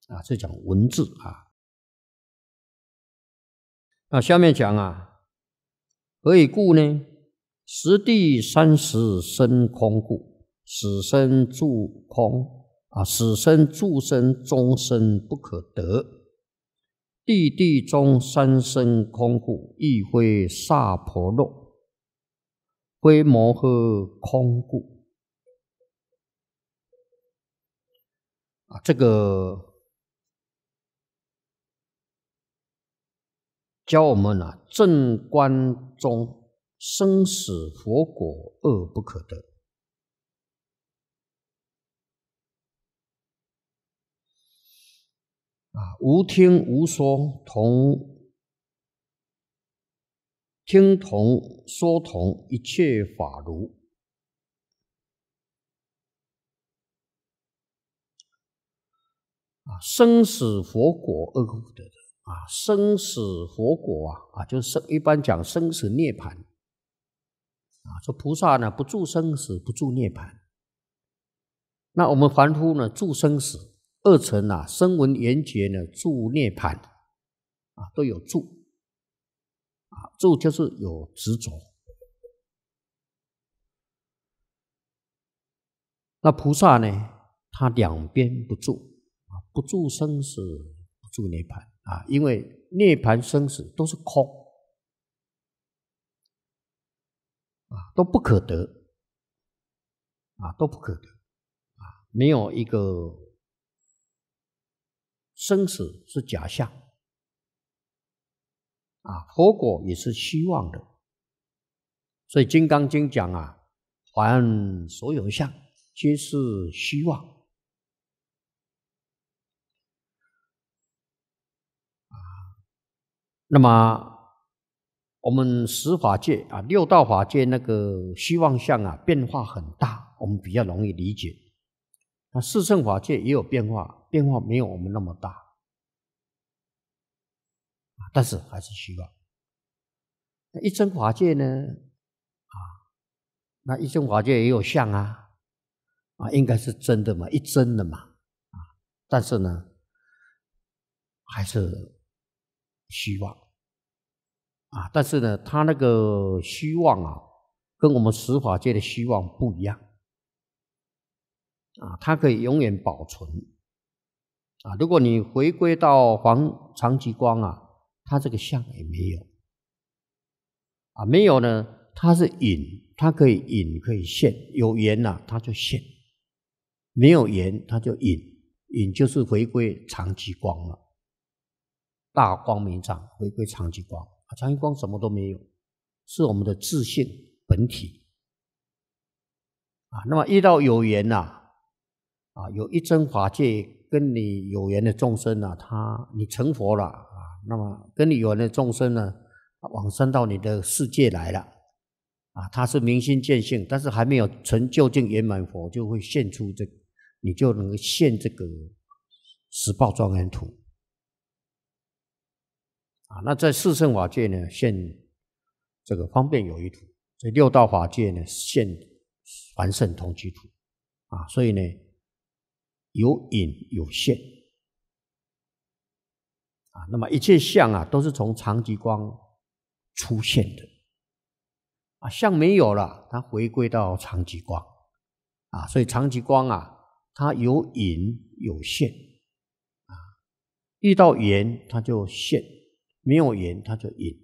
啊，这讲文字啊。那下面讲啊。何以故呢？实地三十生空故，死生住空啊，死生住生，终生不可得。地地中三生空故，亦非萨婆若，非摩诃空故啊，这个。教我们啊，正观中生死佛果恶不可得。啊，无听无说，同听同说同一切法如。啊，生死佛果恶不可得。啊，生死佛果啊，啊，就是生，一般讲生死涅槃，啊，这菩萨呢不住生死，不住涅槃。那我们凡夫呢住生死，二乘啊声闻缘觉呢住涅槃，啊都有住，啊住就是有执着，那菩萨呢他两边不住，啊不住生死，不住涅槃。啊，因为涅盘生死都是空，啊，都不可得，啊，都不可得，啊，没有一个生死是假象，啊，佛果也是虚妄的，所以《金刚经》讲啊，凡所有相，皆是虚妄。那么，我们十法界啊，六道法界那个虚妄相啊，变化很大，我们比较容易理解。那四圣法界也有变化，变化没有我们那么大但是还是虚妄。那一真法界呢？啊，那一真法界也有相啊，啊，应该是真的嘛，一真的嘛，啊，但是呢，还是。虚妄啊！但是呢，他那个虚妄啊，跟我们十法界的虚妄不一样啊。它可以永远保存啊。如果你回归到黄长吉光啊，它这个相也没有啊，没有呢，它是隐，它可以隐可以现，有缘呐，它就现；没有缘，它就隐，隐就是回归长极光了。大光明藏回归常寂光，常寂光什么都没有，是我们的自信本体啊。那么遇到有缘呐，啊，有一真法界跟你有缘的众生呐，他你成佛了啊，那么跟你有缘的众生呢，往生到你的世界来了啊，他是明心见性，但是还没有成就竟圆满佛，就会现出这，你就能现这个十报庄严图。那在四圣法界呢，现这个方便有余土；在六道法界呢，现凡圣同居土。啊，所以呢，有隐有现。啊，那么一切相啊，都是从长极光出现的。啊，相没有了，它回归到长极光。啊，所以长极光啊，它有隐有现。啊，遇到缘它就现。没有缘，他就隐。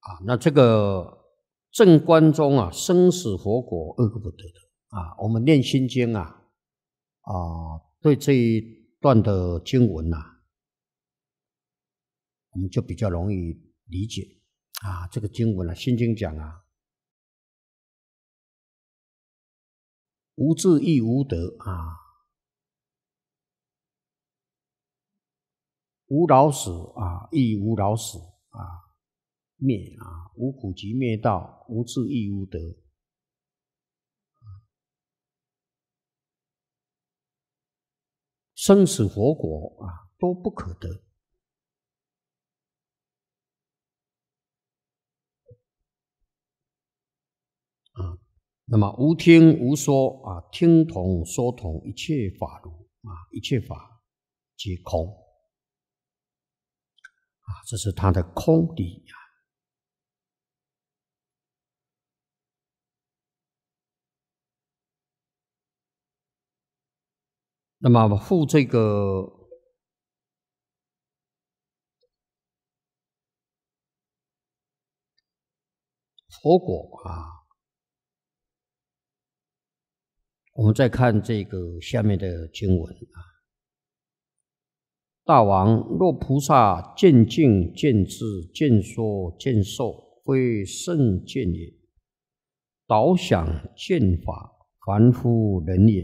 啊，那这个正观中啊，生死、佛果二个不得的啊，我们念心经啊，啊，对这一段的经文呐，我们就比较容易理解啊，这个经文啊，心经讲啊。无智亦无德啊，无老死啊，亦无老死啊，灭啊，无苦集灭道，无智亦无德，生死佛果啊，都不可得。那么无听无说啊，听同说同，一切法如啊，一切法皆空啊，这是它的空底啊。那么护这个佛果啊。我们再看这个下面的经文啊：大王，若菩萨见境、见智、见说、见受，非圣见也；导想见法，凡夫人也；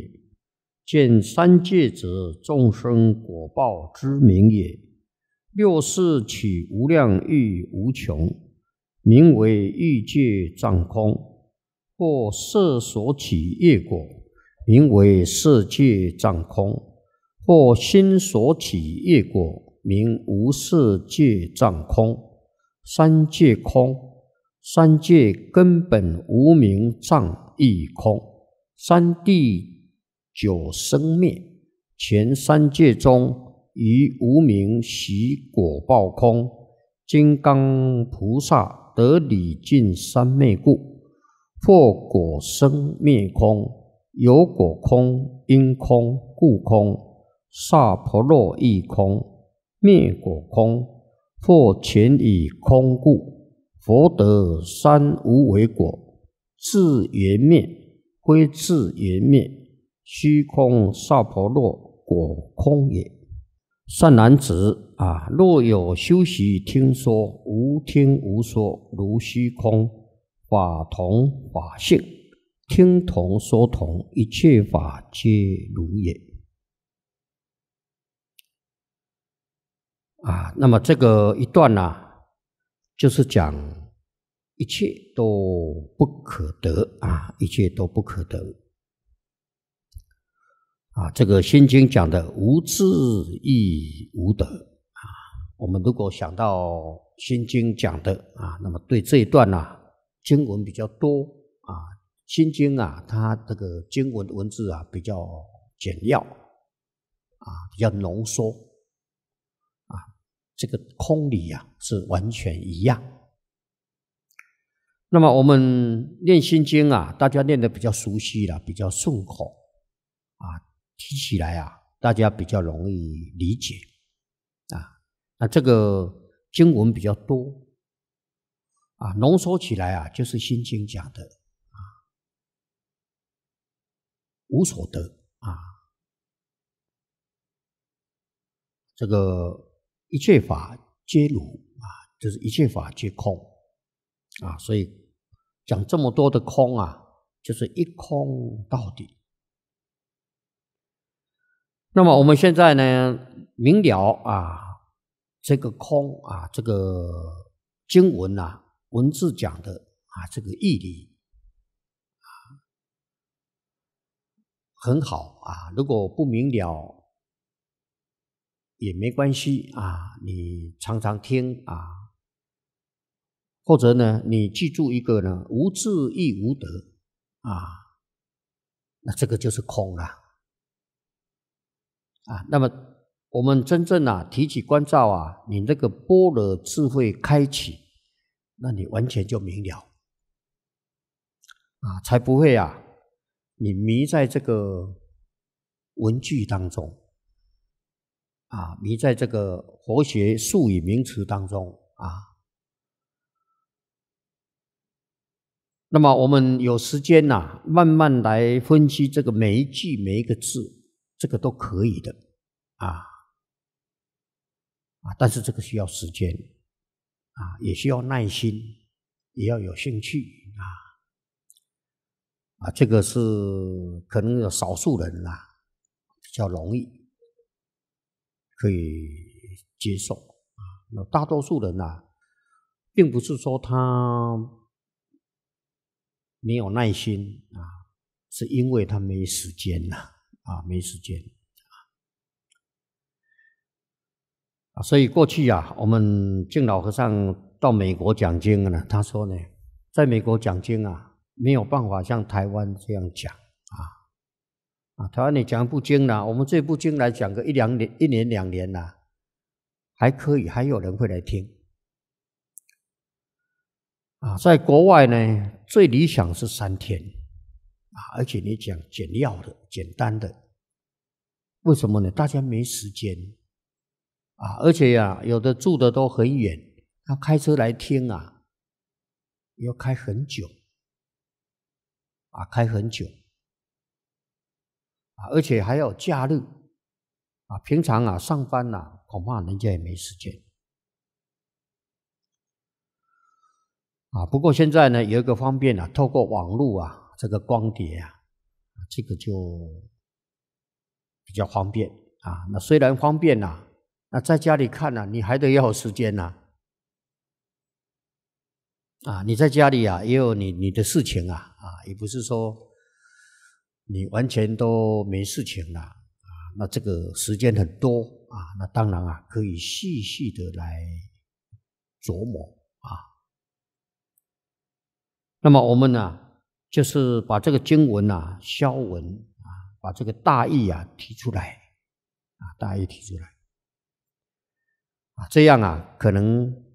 见三界者，众生果报之名也。六世起无量欲无穷，名为欲界障空，或色所起业果。名为世界藏空，或心所体业果名无世界藏空，三界空，三界根本无名藏亦空，三地久生灭，前三界中于无名习果报空，金刚菩萨得理尽三昧故，破果生灭空。有果空，因空故空，萨婆若亦空，灭果空，或前已空故，佛得三无为果，自缘灭，非自缘灭，虚空萨婆若果空也。善男子啊，若有修习听说无听无说，如虚空，法同法性。听同说同，一切法皆如也。啊，那么这个一段呢，就是讲一切都不可得啊，一切都不可得。啊，这个《心经》讲的无智亦无得啊。我们如果想到《心经》讲的啊，那么对这一段呢，经文比较多啊。心经啊，它这个经文文字啊比较简要，啊比较浓缩，啊这个空理呀是完全一样。那么我们念心经啊，大家念的比较熟悉了，比较顺口，啊提起来啊，大家比较容易理解，啊那这个经文比较多，啊浓缩起来啊，就是心经讲的。无所得啊！这个一切法皆如啊，就是一切法皆空啊。所以讲这么多的空啊，就是一空到底。那么我们现在呢，明了啊，这个空啊，这个经文啊，文字讲的啊，这个义理。很好啊，如果不明了也没关系啊，你常常听啊，或者呢，你记住一个呢，无智亦无德啊，那这个就是空了啊。那么我们真正啊提起关照啊，你那个波的智慧开启，那你完全就明了啊，才不会啊。你迷在这个文句当中，啊，迷在这个佛学术语名词当中，啊。那么我们有时间呐，慢慢来分析这个每一句每一个字，这个都可以的，啊，啊，但是这个需要时间，啊，也需要耐心，也要有兴趣。啊，这个是可能有少数人啊，比较容易，可以接受啊。那大多数人啊，并不是说他没有耐心啊，是因为他没时间呐，啊，没时间啊。所以过去啊，我们敬老和尚到美国讲经呢，他说呢，在美国讲经啊。没有办法像台湾这样讲啊啊！台湾你讲一部经我们这部经来讲个一两年、一年两年啦，还可以，还有人会来听啊。在国外呢，最理想是三天啊，而且你讲简要的、简单的，为什么呢？大家没时间啊，而且呀，有的住的都很远，他开车来听啊，要开很久。啊，开很久，啊，而且还要假日，啊，平常啊上班呐，恐怕人家也没时间，啊，不过现在呢有一个方便啊，透过网络啊，这个光碟啊，这个就比较方便，啊，那虽然方便呐，那在家里看呢，你还得要时间呐。啊，你在家里啊也有你你的事情啊，啊，也不是说你完全都没事情了，啊，那这个时间很多啊，那当然啊可以细细的来琢磨啊。那么我们呢，就是把这个经文啊消文啊，把这个大意啊提出来啊，大意提出来啊，这样啊可能。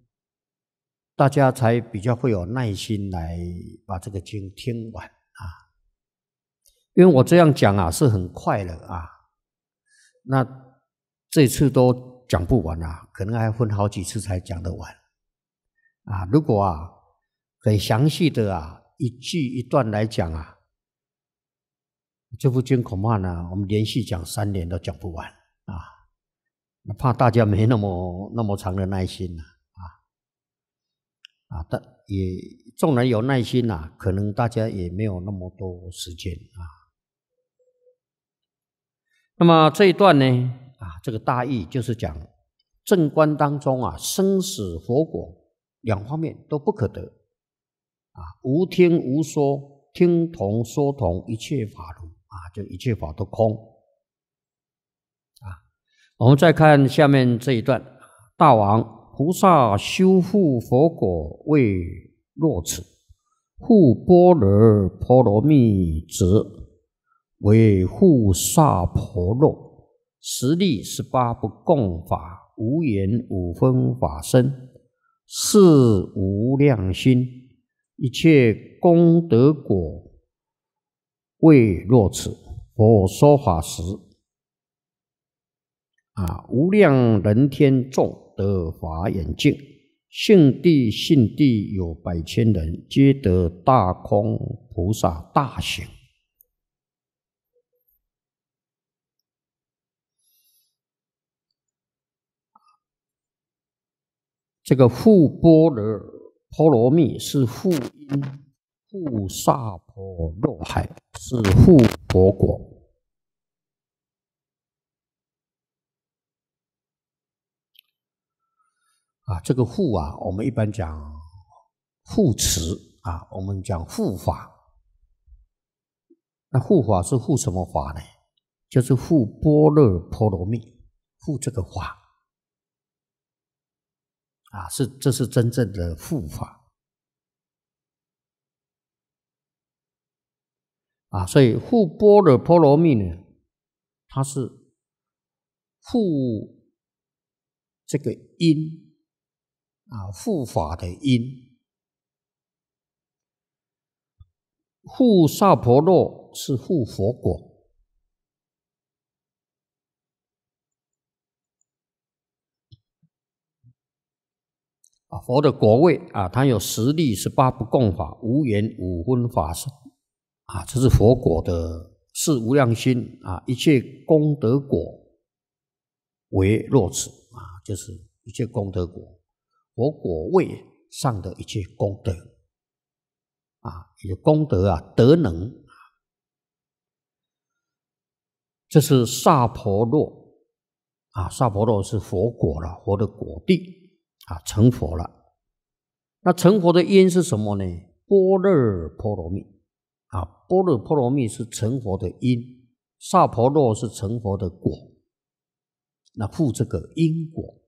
大家才比较会有耐心来把这个经听完啊，因为我这样讲啊是很快乐啊，那这次都讲不完啊，可能还分好几次才讲得完啊。如果啊很详细的啊一句一段来讲啊，这部经恐怕呢我们连续讲三年都讲不完啊，怕大家没那么那么长的耐心呢。啊，但也众人有耐心呐，可能大家也没有那么多时间啊。那么这一段呢，啊，这个大意就是讲正观当中啊，生死、佛果两方面都不可得啊，无听无说，听同说同，一切法如啊，就一切法都空啊。我们再看下面这一段，大王。菩萨修护佛果，未若此护波罗波罗蜜则为护萨婆若，十力十八不共法，无缘五分法身，是无量心，一切功德果，未若此。佛说法时，啊，无量人天众。得法眼净，信地信地有百千人，皆得大空菩萨大行。这个富波罗波罗蜜是护因，护萨婆若海是护果果。啊，这个护啊，我们一般讲护持啊，我们讲护法。那护法是护什么法呢？就是护般若波罗蜜，护这个法啊，是这是真正的护法啊。所以护般若波罗蜜呢，它是护这个因。啊，护法的因，护萨婆若，是护佛果。啊，佛的果位啊，他有十力，十八不共法，无缘五分法身。啊，这是佛果的，是无量心啊，一切功德果为若此啊，就是一切功德果。佛果位上的一切功德啊，有功德啊，德能。这是萨婆若啊，萨婆若是佛果了，佛的果地啊，成佛了。那成佛的因是什么呢？般若波罗蜜啊，般若波罗蜜是成佛的因，萨婆若是成佛的果。那负这个因果。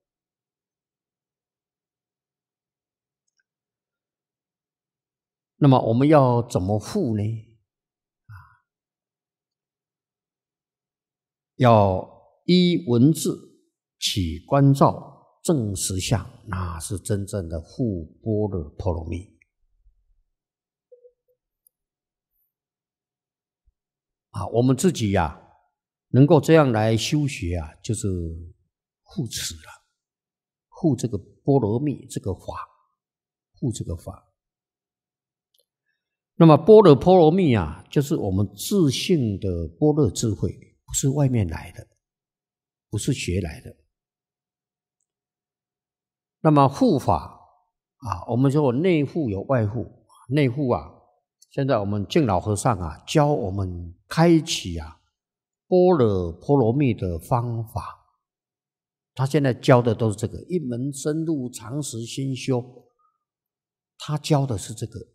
那么我们要怎么护呢？啊，要依文字起观照，证实相，那是真正的护波的波罗蜜。啊，我们自己呀，能够这样来修学啊，就是护持了，护这个波罗蜜这个法，护这个法。那么般若波罗蜜啊，就是我们自信的般若智慧，不是外面来的，不是学来的。那么护法啊，我们说内护有外护，内护啊，现在我们敬老和尚啊教我们开启啊般若波罗蜜的方法，他现在教的都是这个一门深入，常识心修，他教的是这个。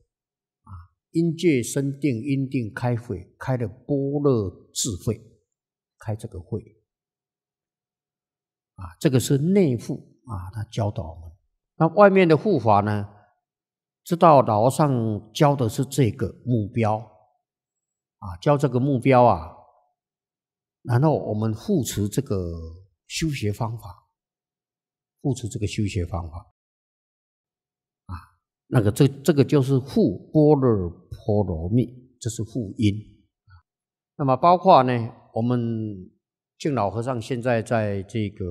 因戒生定，因定开慧，开的般若智慧，开这个会啊，这个是内护啊，他教导我们。那外面的护法呢？知道道上教的是这个目标啊，教这个目标啊，然后我们护持这个修学方法，护持这个修学方法。那个，这这个就是复波若波罗蜜，这是复音。那么包括呢，我们敬老和尚现在在这个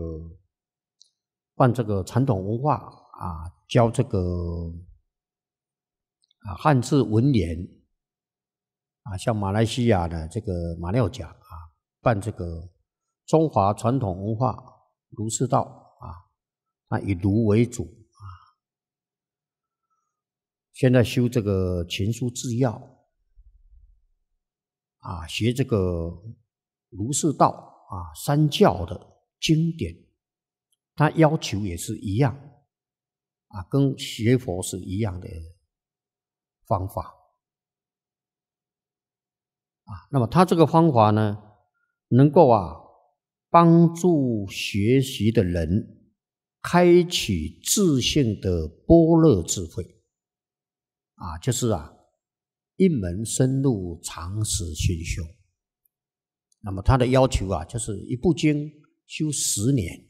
办这个传统文化啊，教这个啊汉字文言啊，像马来西亚的这个马六甲啊，办这个中华传统文化儒释道啊，那以儒为主。现在修这个《情书制药》，啊，学这个儒释道啊三教的经典，他要求也是一样，啊，跟学佛是一样的方法，啊，那么他这个方法呢，能够啊帮助学习的人开启自信的般若智慧。啊，就是啊，一门深入，长时熏修。那么他的要求啊，就是一部经修十年。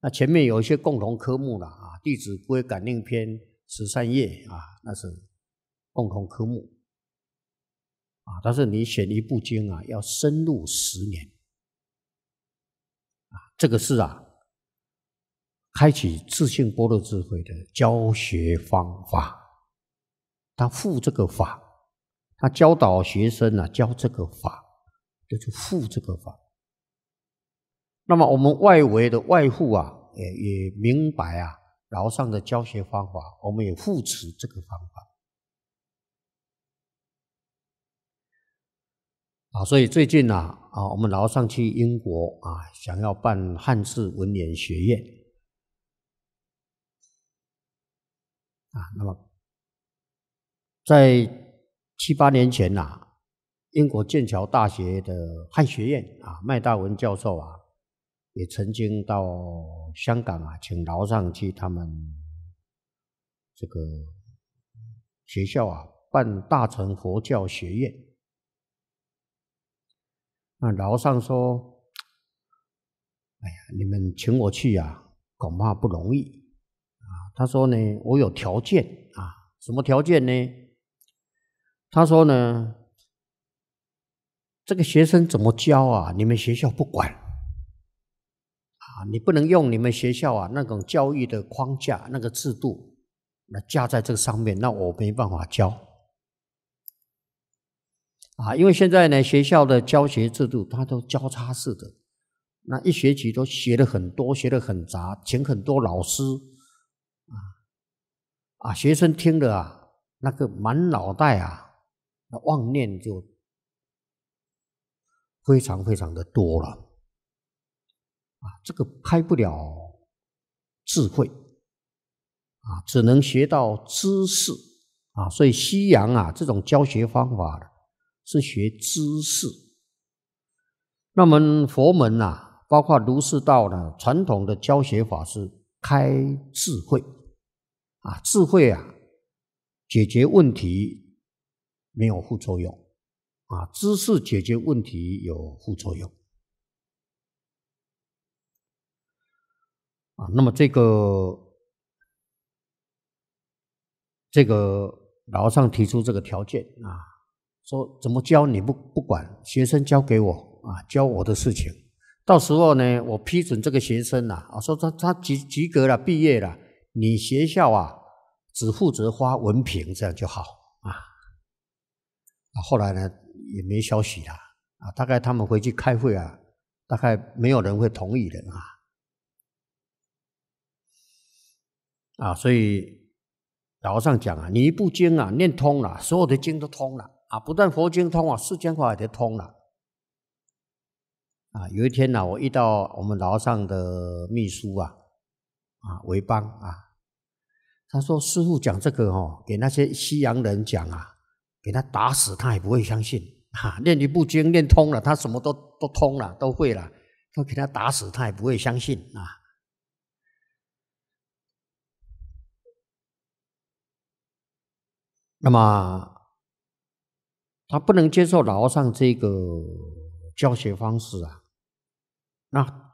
那前面有一些共同科目了啊，《弟子规》《感应篇》《十三页啊，那是共同科目啊。但是你选一部经啊，要深入十年啊。这个是啊，开启自信般若智慧的教学方法。他负这个法，他教导学生呢，教这个法，就是付这个法。那么我们外围的外护啊，也也明白啊，饶上的教学方法，我们也扶持这个方法。啊，所以最近呢，啊，我们饶上去英国啊，想要办汉字文言学院啊，那么。在七八年前呐，英国剑桥大学的汉学院啊，麦大文教授啊，也曾经到香港啊，请饶上去他们这个学校啊办大成佛教学院。那饶上说：“哎呀，你们请我去呀，恐怕不容易啊。”他说呢：“我有条件啊，什么条件呢？”他说呢，这个学生怎么教啊？你们学校不管，啊，你不能用你们学校啊那种教育的框架、那个制度来架在这个上面，那我没办法教。啊，因为现在呢，学校的教学制度它都交叉式的，那一学期都学了很多，学的很杂，请很多老师，啊，啊，学生听了啊，那个满脑袋啊。那妄念就非常非常的多了啊，这个开不了智慧啊，只能学到知识啊，所以西洋啊这种教学方法是学知识。那么佛门啊，包括儒释道呢，传统的教学法是开智慧啊，智慧啊，解决问题。没有副作用，啊，知识解决问题有副作用，啊，那么这个这个老尚提出这个条件啊，说怎么教你不不管学生交给我啊，教我的事情，到时候呢，我批准这个学生呐，啊，说他他及及格了，毕业了，你学校啊只负责发文凭，这样就好。后来呢，也没消息了啊。大概他们回去开会啊，大概没有人会同意的啊。啊，所以老和尚讲啊，你一部经啊，念通了，所有的经都通了啊，不但佛经通啊，世间话也通了啊。有一天呢，我遇到我们老上的秘书啊，啊，韦邦啊，他说：“师傅讲这个哦，给那些西洋人讲啊。”给他打死，他也不会相信。哈，练一部经，练通了，他什么都都通了，都会了。说给他打死，他也不会相信啊。那么，他不能接受老和尚这个教学方式啊。那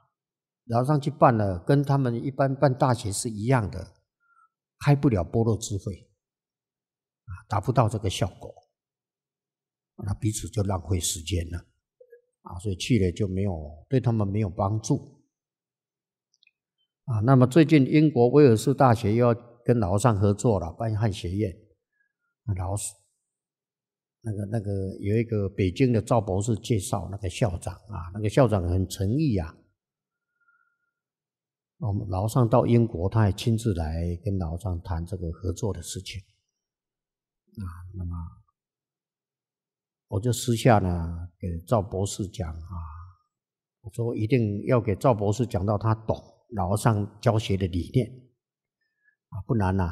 老上去办了，跟他们一般办大学是一样的，开不了般若智慧，啊，达不到这个效果。那彼此就浪费时间了，啊，所以去了就没有对他们没有帮助，啊，那么最近英国威尔士大学又要跟老上合作了，办汉学院，老尚那个那个有一个北京的赵博士介绍那个校长啊，那个校长很诚意啊，我们老尚到英国，他还亲自来跟老上谈这个合作的事情，啊，那么。我就私下呢给赵博士讲啊，我说一定要给赵博士讲到他懂饶上教学的理念啊，不然呐，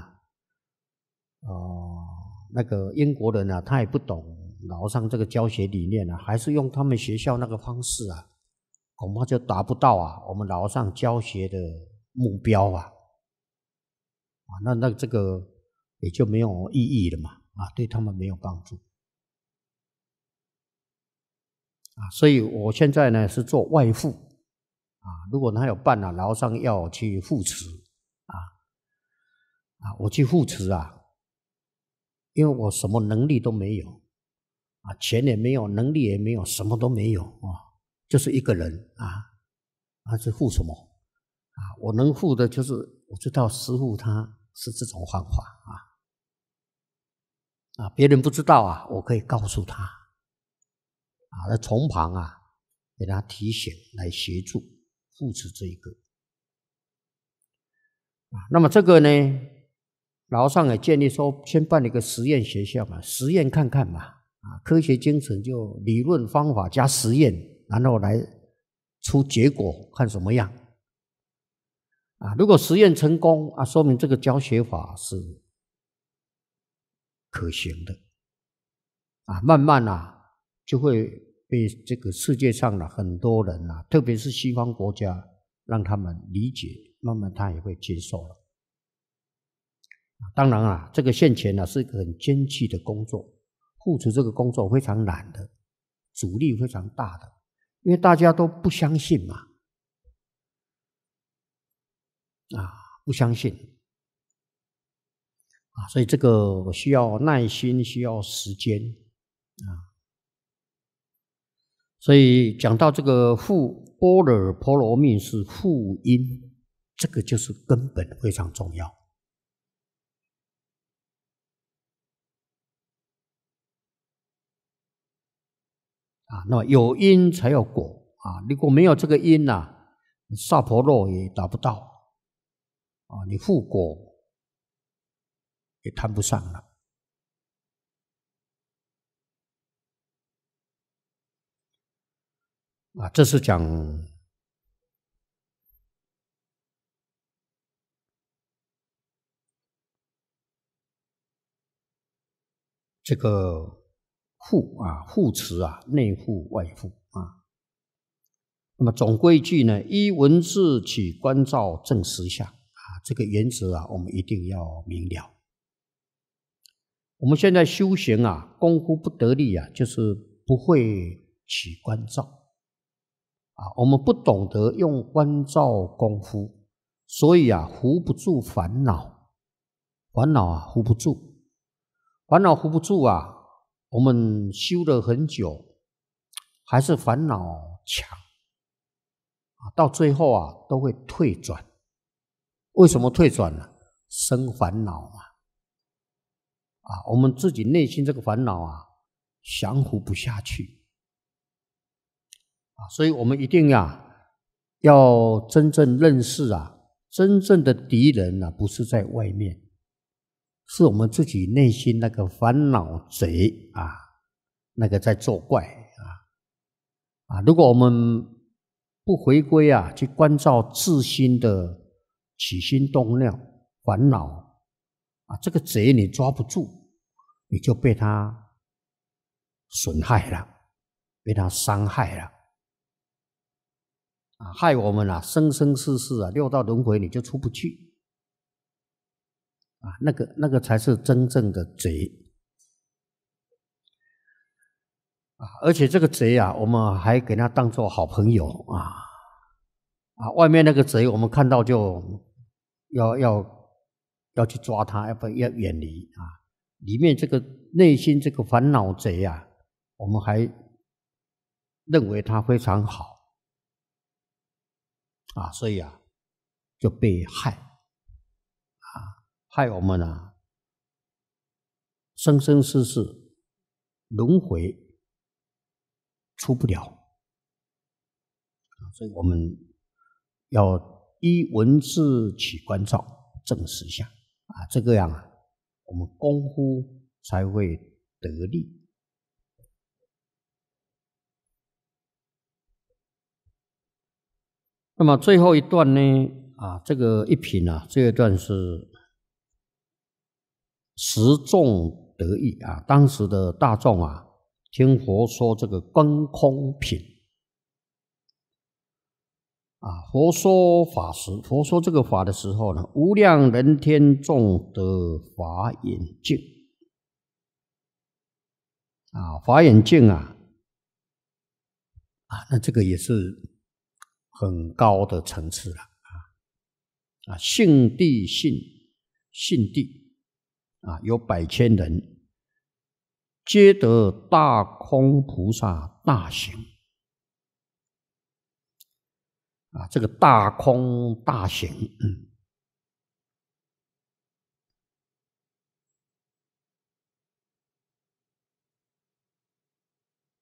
呃，那个英国人啊，他也不懂饶上这个教学理念啊，还是用他们学校那个方式啊，恐怕就达不到啊我们饶上教学的目标啊，啊，那那这个也就没有意义了嘛，啊，对他们没有帮助。啊，所以我现在呢是做外护啊。如果他有办啊，劳伤要去护持啊啊，我去护持啊，因为我什么能力都没有啊，钱也没有，能力也没有，什么都没有啊，就是一个人啊，啊，且护什么啊，我能护的就是我知道师傅他是这种方法啊啊，别人不知道啊，我可以告诉他。啊，那从旁啊，给他提醒，来协助、扶持这一个啊。那么这个呢，老上也建议说，先办一个实验学校嘛，实验看看嘛。啊，科学精神就理论方法加实验，然后来出结果，看什么样。啊，如果实验成功啊，说明这个教学法是可行的。啊，慢慢啊，就会被这个世界上的很多人呐，特别是西方国家，让他们理解，慢慢他也会接受了。当然啊，这个现钱呢是一个很艰巨的工作，付出这个工作非常难的，阻力非常大的，因为大家都不相信嘛，啊，不相信，啊，所以这个需要耐心，需要时间，啊。所以讲到这个复波若婆罗蜜是复因，这个就是根本非常重要啊。那么有因才有果啊，如果没有这个因呐，萨婆若也达不到啊，你复果也谈不上了。啊，这是讲这个护啊，护持啊，内护外护啊。那么总规矩呢，一文字起关照，正十相啊，这个原则啊，我们一定要明了。我们现在修行啊，功夫不得力啊，就是不会起关照。啊，我们不懂得用关照功夫，所以啊，扶不住烦恼，烦恼啊，扶不住，烦恼扶不住啊。我们修了很久，还是烦恼强啊，到最后啊，都会退转。为什么退转呢？生烦恼嘛。啊，我们自己内心这个烦恼啊，降服不下去。所以，我们一定呀，要真正认识啊，真正的敌人呢，不是在外面，是我们自己内心那个烦恼贼啊，那个在作怪啊啊！如果我们不回归啊，去关照自心的起心动念、烦恼啊，这个贼你抓不住，你就被他损害了，被他伤害了。害我们啊，生生世世啊，六道轮回你就出不去啊！那个那个才是真正的贼啊！而且这个贼啊，我们还给他当做好朋友啊！啊，外面那个贼我们看到就要要要去抓他，要不要远离啊？里面这个内心这个烦恼贼啊，我们还认为他非常好。啊，所以啊，就被害，啊，害我们呢，生生世世轮回出不了。所以我们要依文字起观照，证实下，啊，这个样啊，我们功夫才会得力。那么最后一段呢？啊，这个一品啊，这一段是十众得意啊。当时的大众啊，听佛说这个根空品啊，佛说法时，佛说这个法的时候呢，无量人天众得法眼净啊，法眼净啊，啊，那这个也是。很高的层次了啊啊！信地信信地啊，有百千人皆得大空菩萨大行啊！这个大空大行，嗯、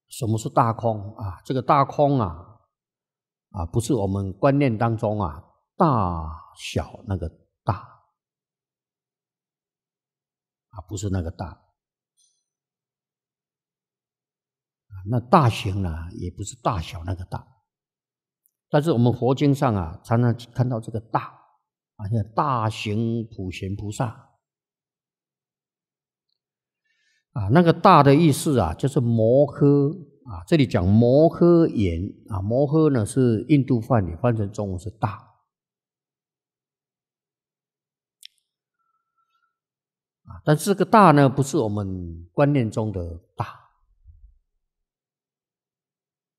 什么是大空啊？这个大空啊。啊，不是我们观念当中啊，大小那个大，啊，不是那个大，那大型呢，也不是大小那个大，但是我们佛经上啊，常常看到这个大，啊，像大型普贤菩萨，啊，那个大的意思啊，就是摩诃。啊，这里讲摩诃言啊，摩诃呢是印度梵语，翻成中文是大啊。但是这个大呢，不是我们观念中的大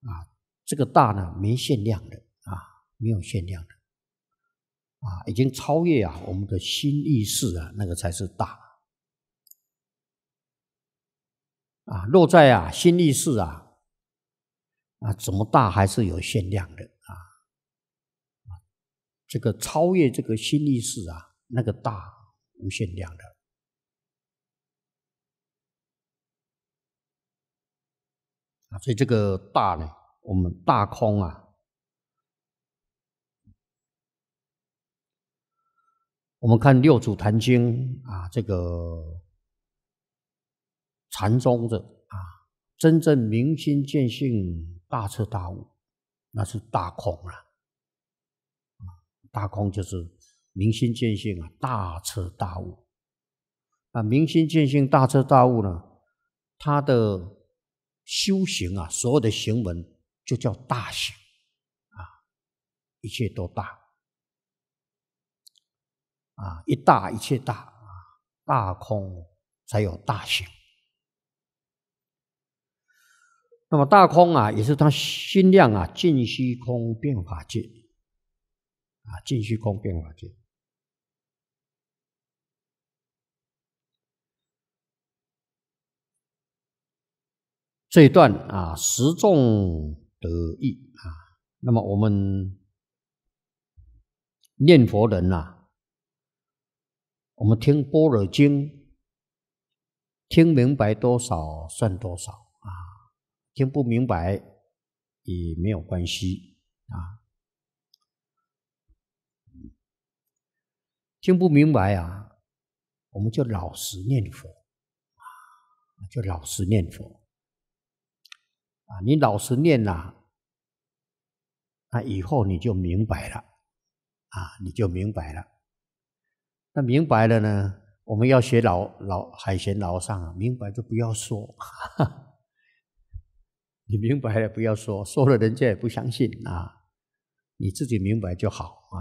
啊。这个大呢，没限量的啊，没有限量的啊，已经超越啊我们的新意识啊，那个才是大啊。落在啊新意识啊。啊，怎么大还是有限量的啊？这个超越这个新意识啊，那个大无限量的啊。所以这个大呢，我们大空啊，我们看《六祖坛经》啊，这个禅宗的啊，真正明心见性。大彻大悟，那是大空啊！大空就是明心见性啊，大彻大悟啊，明心见性大彻大悟呢，他的修行啊，所有的行文就叫大行啊，一切都大啊，一大一切大啊，大空才有大行。那么大空啊，也是他心量啊，尽虚空变化界啊，尽虚空变化界。这一段啊，十种得意啊。那么我们念佛人呐，我们听《般若经》，听明白多少算多少。听不明白也没有关系啊，听不明白啊，我们就老实念佛啊，就老实念佛啊，你老实念呐，那以后你就明白了啊，你就明白了。那明白了呢，我们要学老老海贤老上啊，明白就不要说。<laughs> 你明白了，不要说，说了人家也不相信啊。你自己明白就好啊。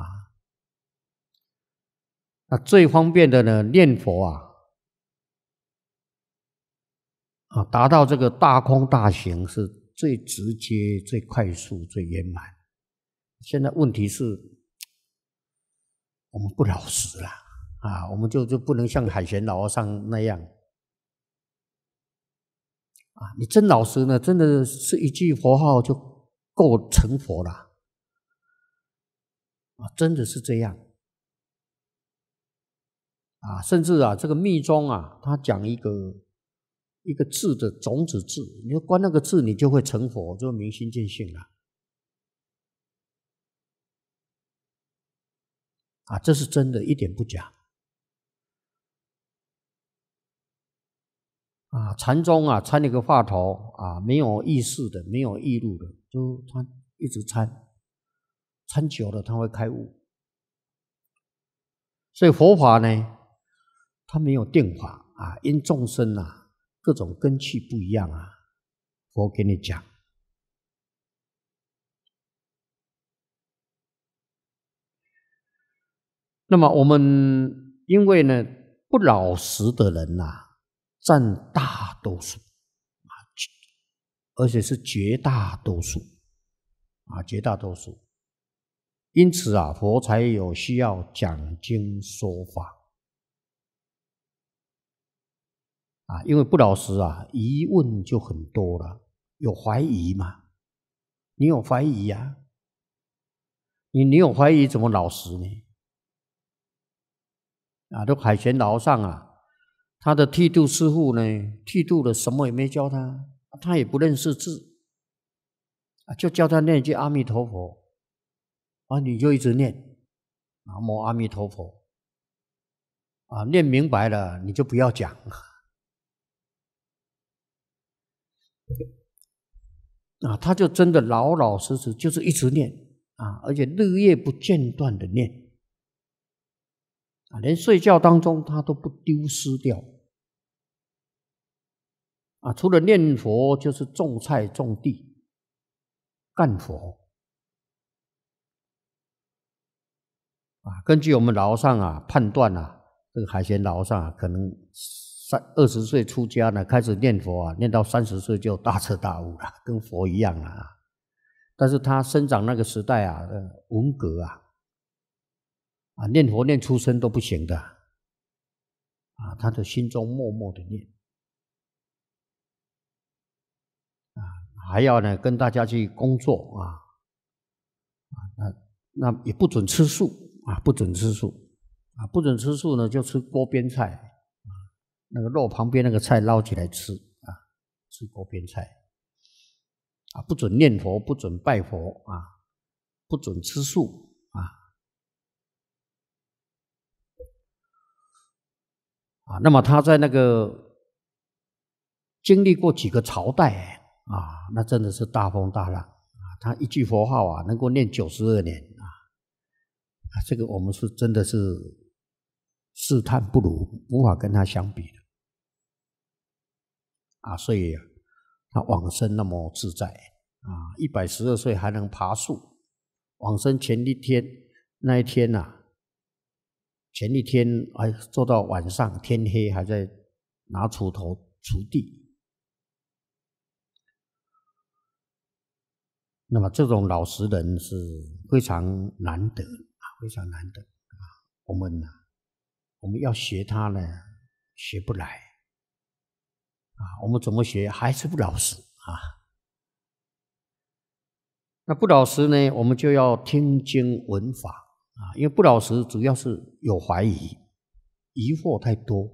那最方便的呢，念佛啊，啊，达到这个大空大行是最直接、最快速、最圆满。现在问题是，我们不老实了啊，我们就就不能像海贤老和尚那样。啊，你真老实呢，真的是一句佛号就够成佛了，啊，真的是这样，啊，甚至啊，这个密宗啊，他讲一个一个字的种子字，你观那个字，你就会成佛，就明心见性了，啊，这是真的一点不假。啊，禅宗啊，参那个话头啊，没有意识的，没有意路的，就参，一直参，参久了他会开悟。所以佛法呢，它没有定法啊，因众生啊，各种根器不一样啊。我给你讲，那么我们因为呢，不老实的人呐。占大多数啊，而且是绝大多数啊，绝大多数。因此啊，佛才有需要讲经说法啊，因为不老实啊，疑问就很多了，有怀疑嘛？你有怀疑呀？你你有怀疑怎么老实呢？啊，都海泉岛上啊。他的剃度师傅呢，剃度了什么也没教他，他也不认识字，就教他念一句阿弥陀佛，啊，你就一直念，南无阿弥陀佛，啊，念明白了你就不要讲，<laughs> 啊，他就真的老老实实就是一直念，啊，而且日夜不间断的念。啊，连睡觉当中他都不丢失掉。啊，除了念佛就是种菜种地，干活。啊，根据我们老上啊判断啊，这个海鲜老上可能三二十岁出家呢，开始念佛啊，念到三十岁就大彻大悟了，跟佛一样了。但是他生长那个时代啊，文革啊。啊，念佛念出生都不行的，啊，他的心中默默的念，啊，还要呢跟大家去工作啊，啊，那那也不准吃素啊，不准吃素，啊，不准吃素呢就吃锅边菜，啊，那个肉旁边那个菜捞起来吃啊，吃锅边菜，啊，不准念佛，不准拜佛啊，不准吃素。啊，那么他在那个经历过几个朝代，啊，那真的是大风大浪啊。他一句佛号啊，能够念九十二年啊，啊，这个我们是真的是，试探不如，无法跟他相比的。啊，所以他往生那么自在啊，一百十二岁还能爬树，往生前一天那一天呐。前一天还做到晚上天黑，还在拿锄头锄地。那么这种老实人是非常难得啊，非常难得啊！我们呢，我们要学他呢，学不来啊！我们怎么学，还是不老实啊？那不老实呢，我们就要听经闻法。啊，因为不老实，主要是有怀疑、疑惑太多。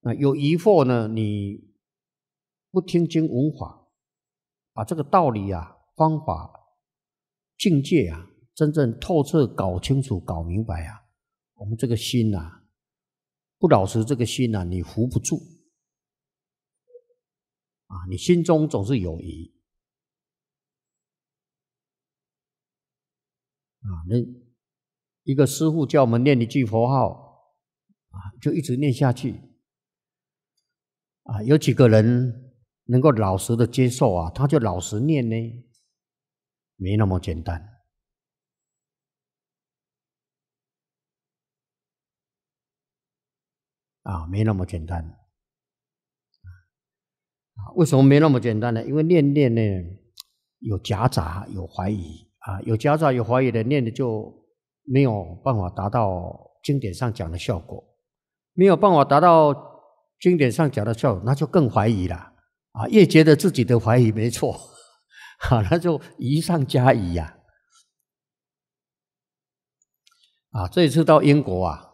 那有疑惑呢？你不听经闻法，把这个道理啊、方法、境界啊，真正透彻搞清楚、搞明白啊，我们这个心呐，不老实，这个心呐，你扶不住啊，你心中总是有疑。啊，那一个师傅叫我们念一句佛号，啊，就一直念下去。啊，有几个人能够老实的接受啊，他就老实念呢，没那么简单。啊，没那么简单。啊，为什么没那么简单呢？因为念念呢，有夹杂，有怀疑。啊，有家杂有怀疑的念的就没有办法达到经典上讲的效果，没有办法达到经典上讲的效果，那就更怀疑了。啊，越觉得自己的怀疑没错，好，那就疑上加疑呀。啊，这一次到英国啊，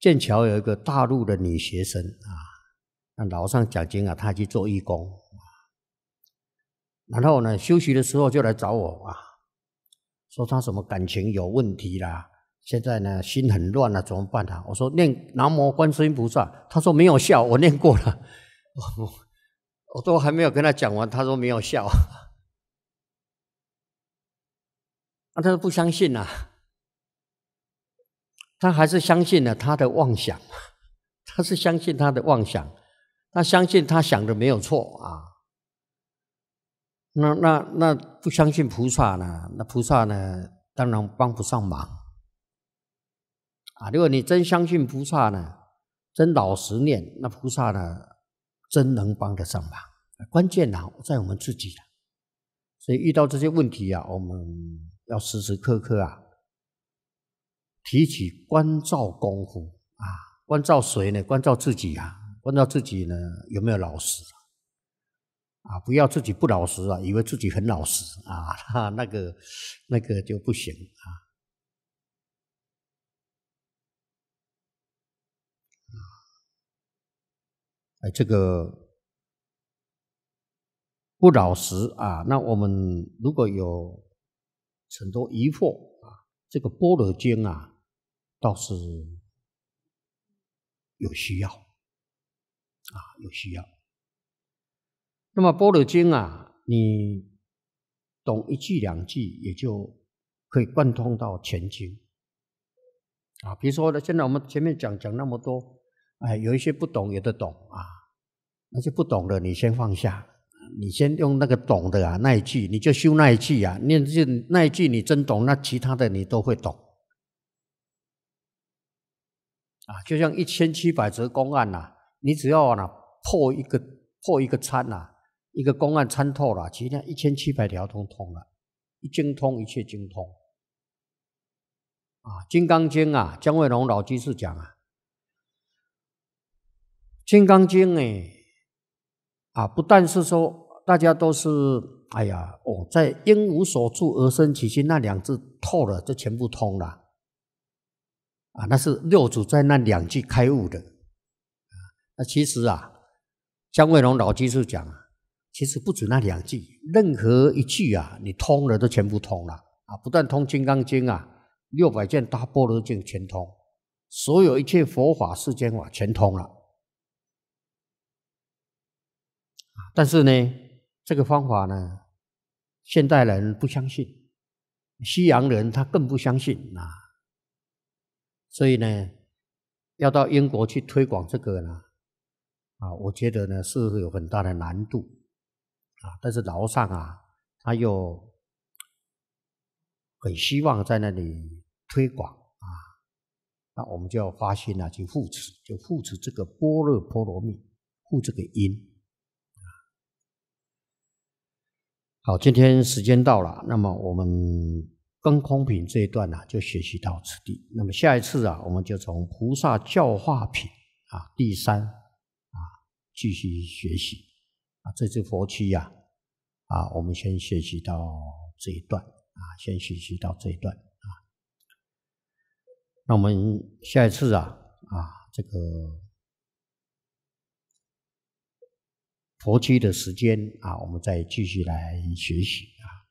剑桥有一个大陆的女学生啊，那老上讲经啊，她去做义工，然后呢，休息的时候就来找我啊。说他什么感情有问题啦？现在呢心很乱了，怎么办呢？我说念南无观世音菩萨。他说没有效，我念过了，我 <laughs> 我都还没有跟他讲完，他说没有效。<laughs> 啊，他说不相信呐，他还是相信了他的妄想，<laughs> 他是相信他的妄想，他相信他想的没有错啊。那那那不相信菩萨呢？那菩萨呢？当然帮不上忙啊！如果你真相信菩萨呢，真老实念，那菩萨呢，真能帮得上忙。关键呢，在我们自己啊。所以遇到这些问题啊，我们要时时刻刻啊，提起关照功夫啊，关照谁呢？关照自己啊，关照自己呢，有没有老实？啊，不要自己不老实啊，以为自己很老实啊，那个，那个就不行啊。啊，哎，这个不老实啊，那我们如果有很多疑惑啊，这个般若经啊，倒是有需要啊，有需要。那么《波罗经》啊，你懂一句两句，也就可以贯通到全经啊。比如说，现在我们前面讲讲那么多，哎，有一些不懂，有的懂啊。那些不懂的，你先放下，你先用那个懂的啊那一句，你就修那一句呀。念句那一句，你真懂，那其他的你都会懂啊。就像一千七百则公案呐，你只要呢破一个破一个参呐。一个公案参透了，实际一千七百条通通了，一精通一切精通啊，《金刚经》啊，姜伟龙老居士讲啊，《金刚经》哎，啊不但是说大家都是哎呀哦，在应无所住而生其心那两字透了，就全部通了啊，那是六祖在那两句开悟的啊。那其实啊，姜伟龙老居士讲啊。其实不止那两句，任何一句啊，你通了都全部通了啊！不断通《金刚经》啊，六百卷大波罗经全通，所有一切佛法世间法全通了但是呢，这个方法呢，现代人不相信，西洋人他更不相信啊！所以呢，要到英国去推广这个呢，啊，我觉得呢是有很大的难度。啊，但是劳上啊，他又很希望在那里推广啊，那我们就要发心了，去护持，就护持这个般若波罗蜜，护这个因。好，今天时间到了，那么我们《根空品》这一段呢就学习到此地。那么下一次啊，我们就从菩萨教化品啊第三啊继续学习。啊，这只佛偈呀，啊，我们先学习到这一段，啊，先学习到这一段，啊，那我们下一次啊，啊，这个佛偈的时间啊，我们再继续来学习啊。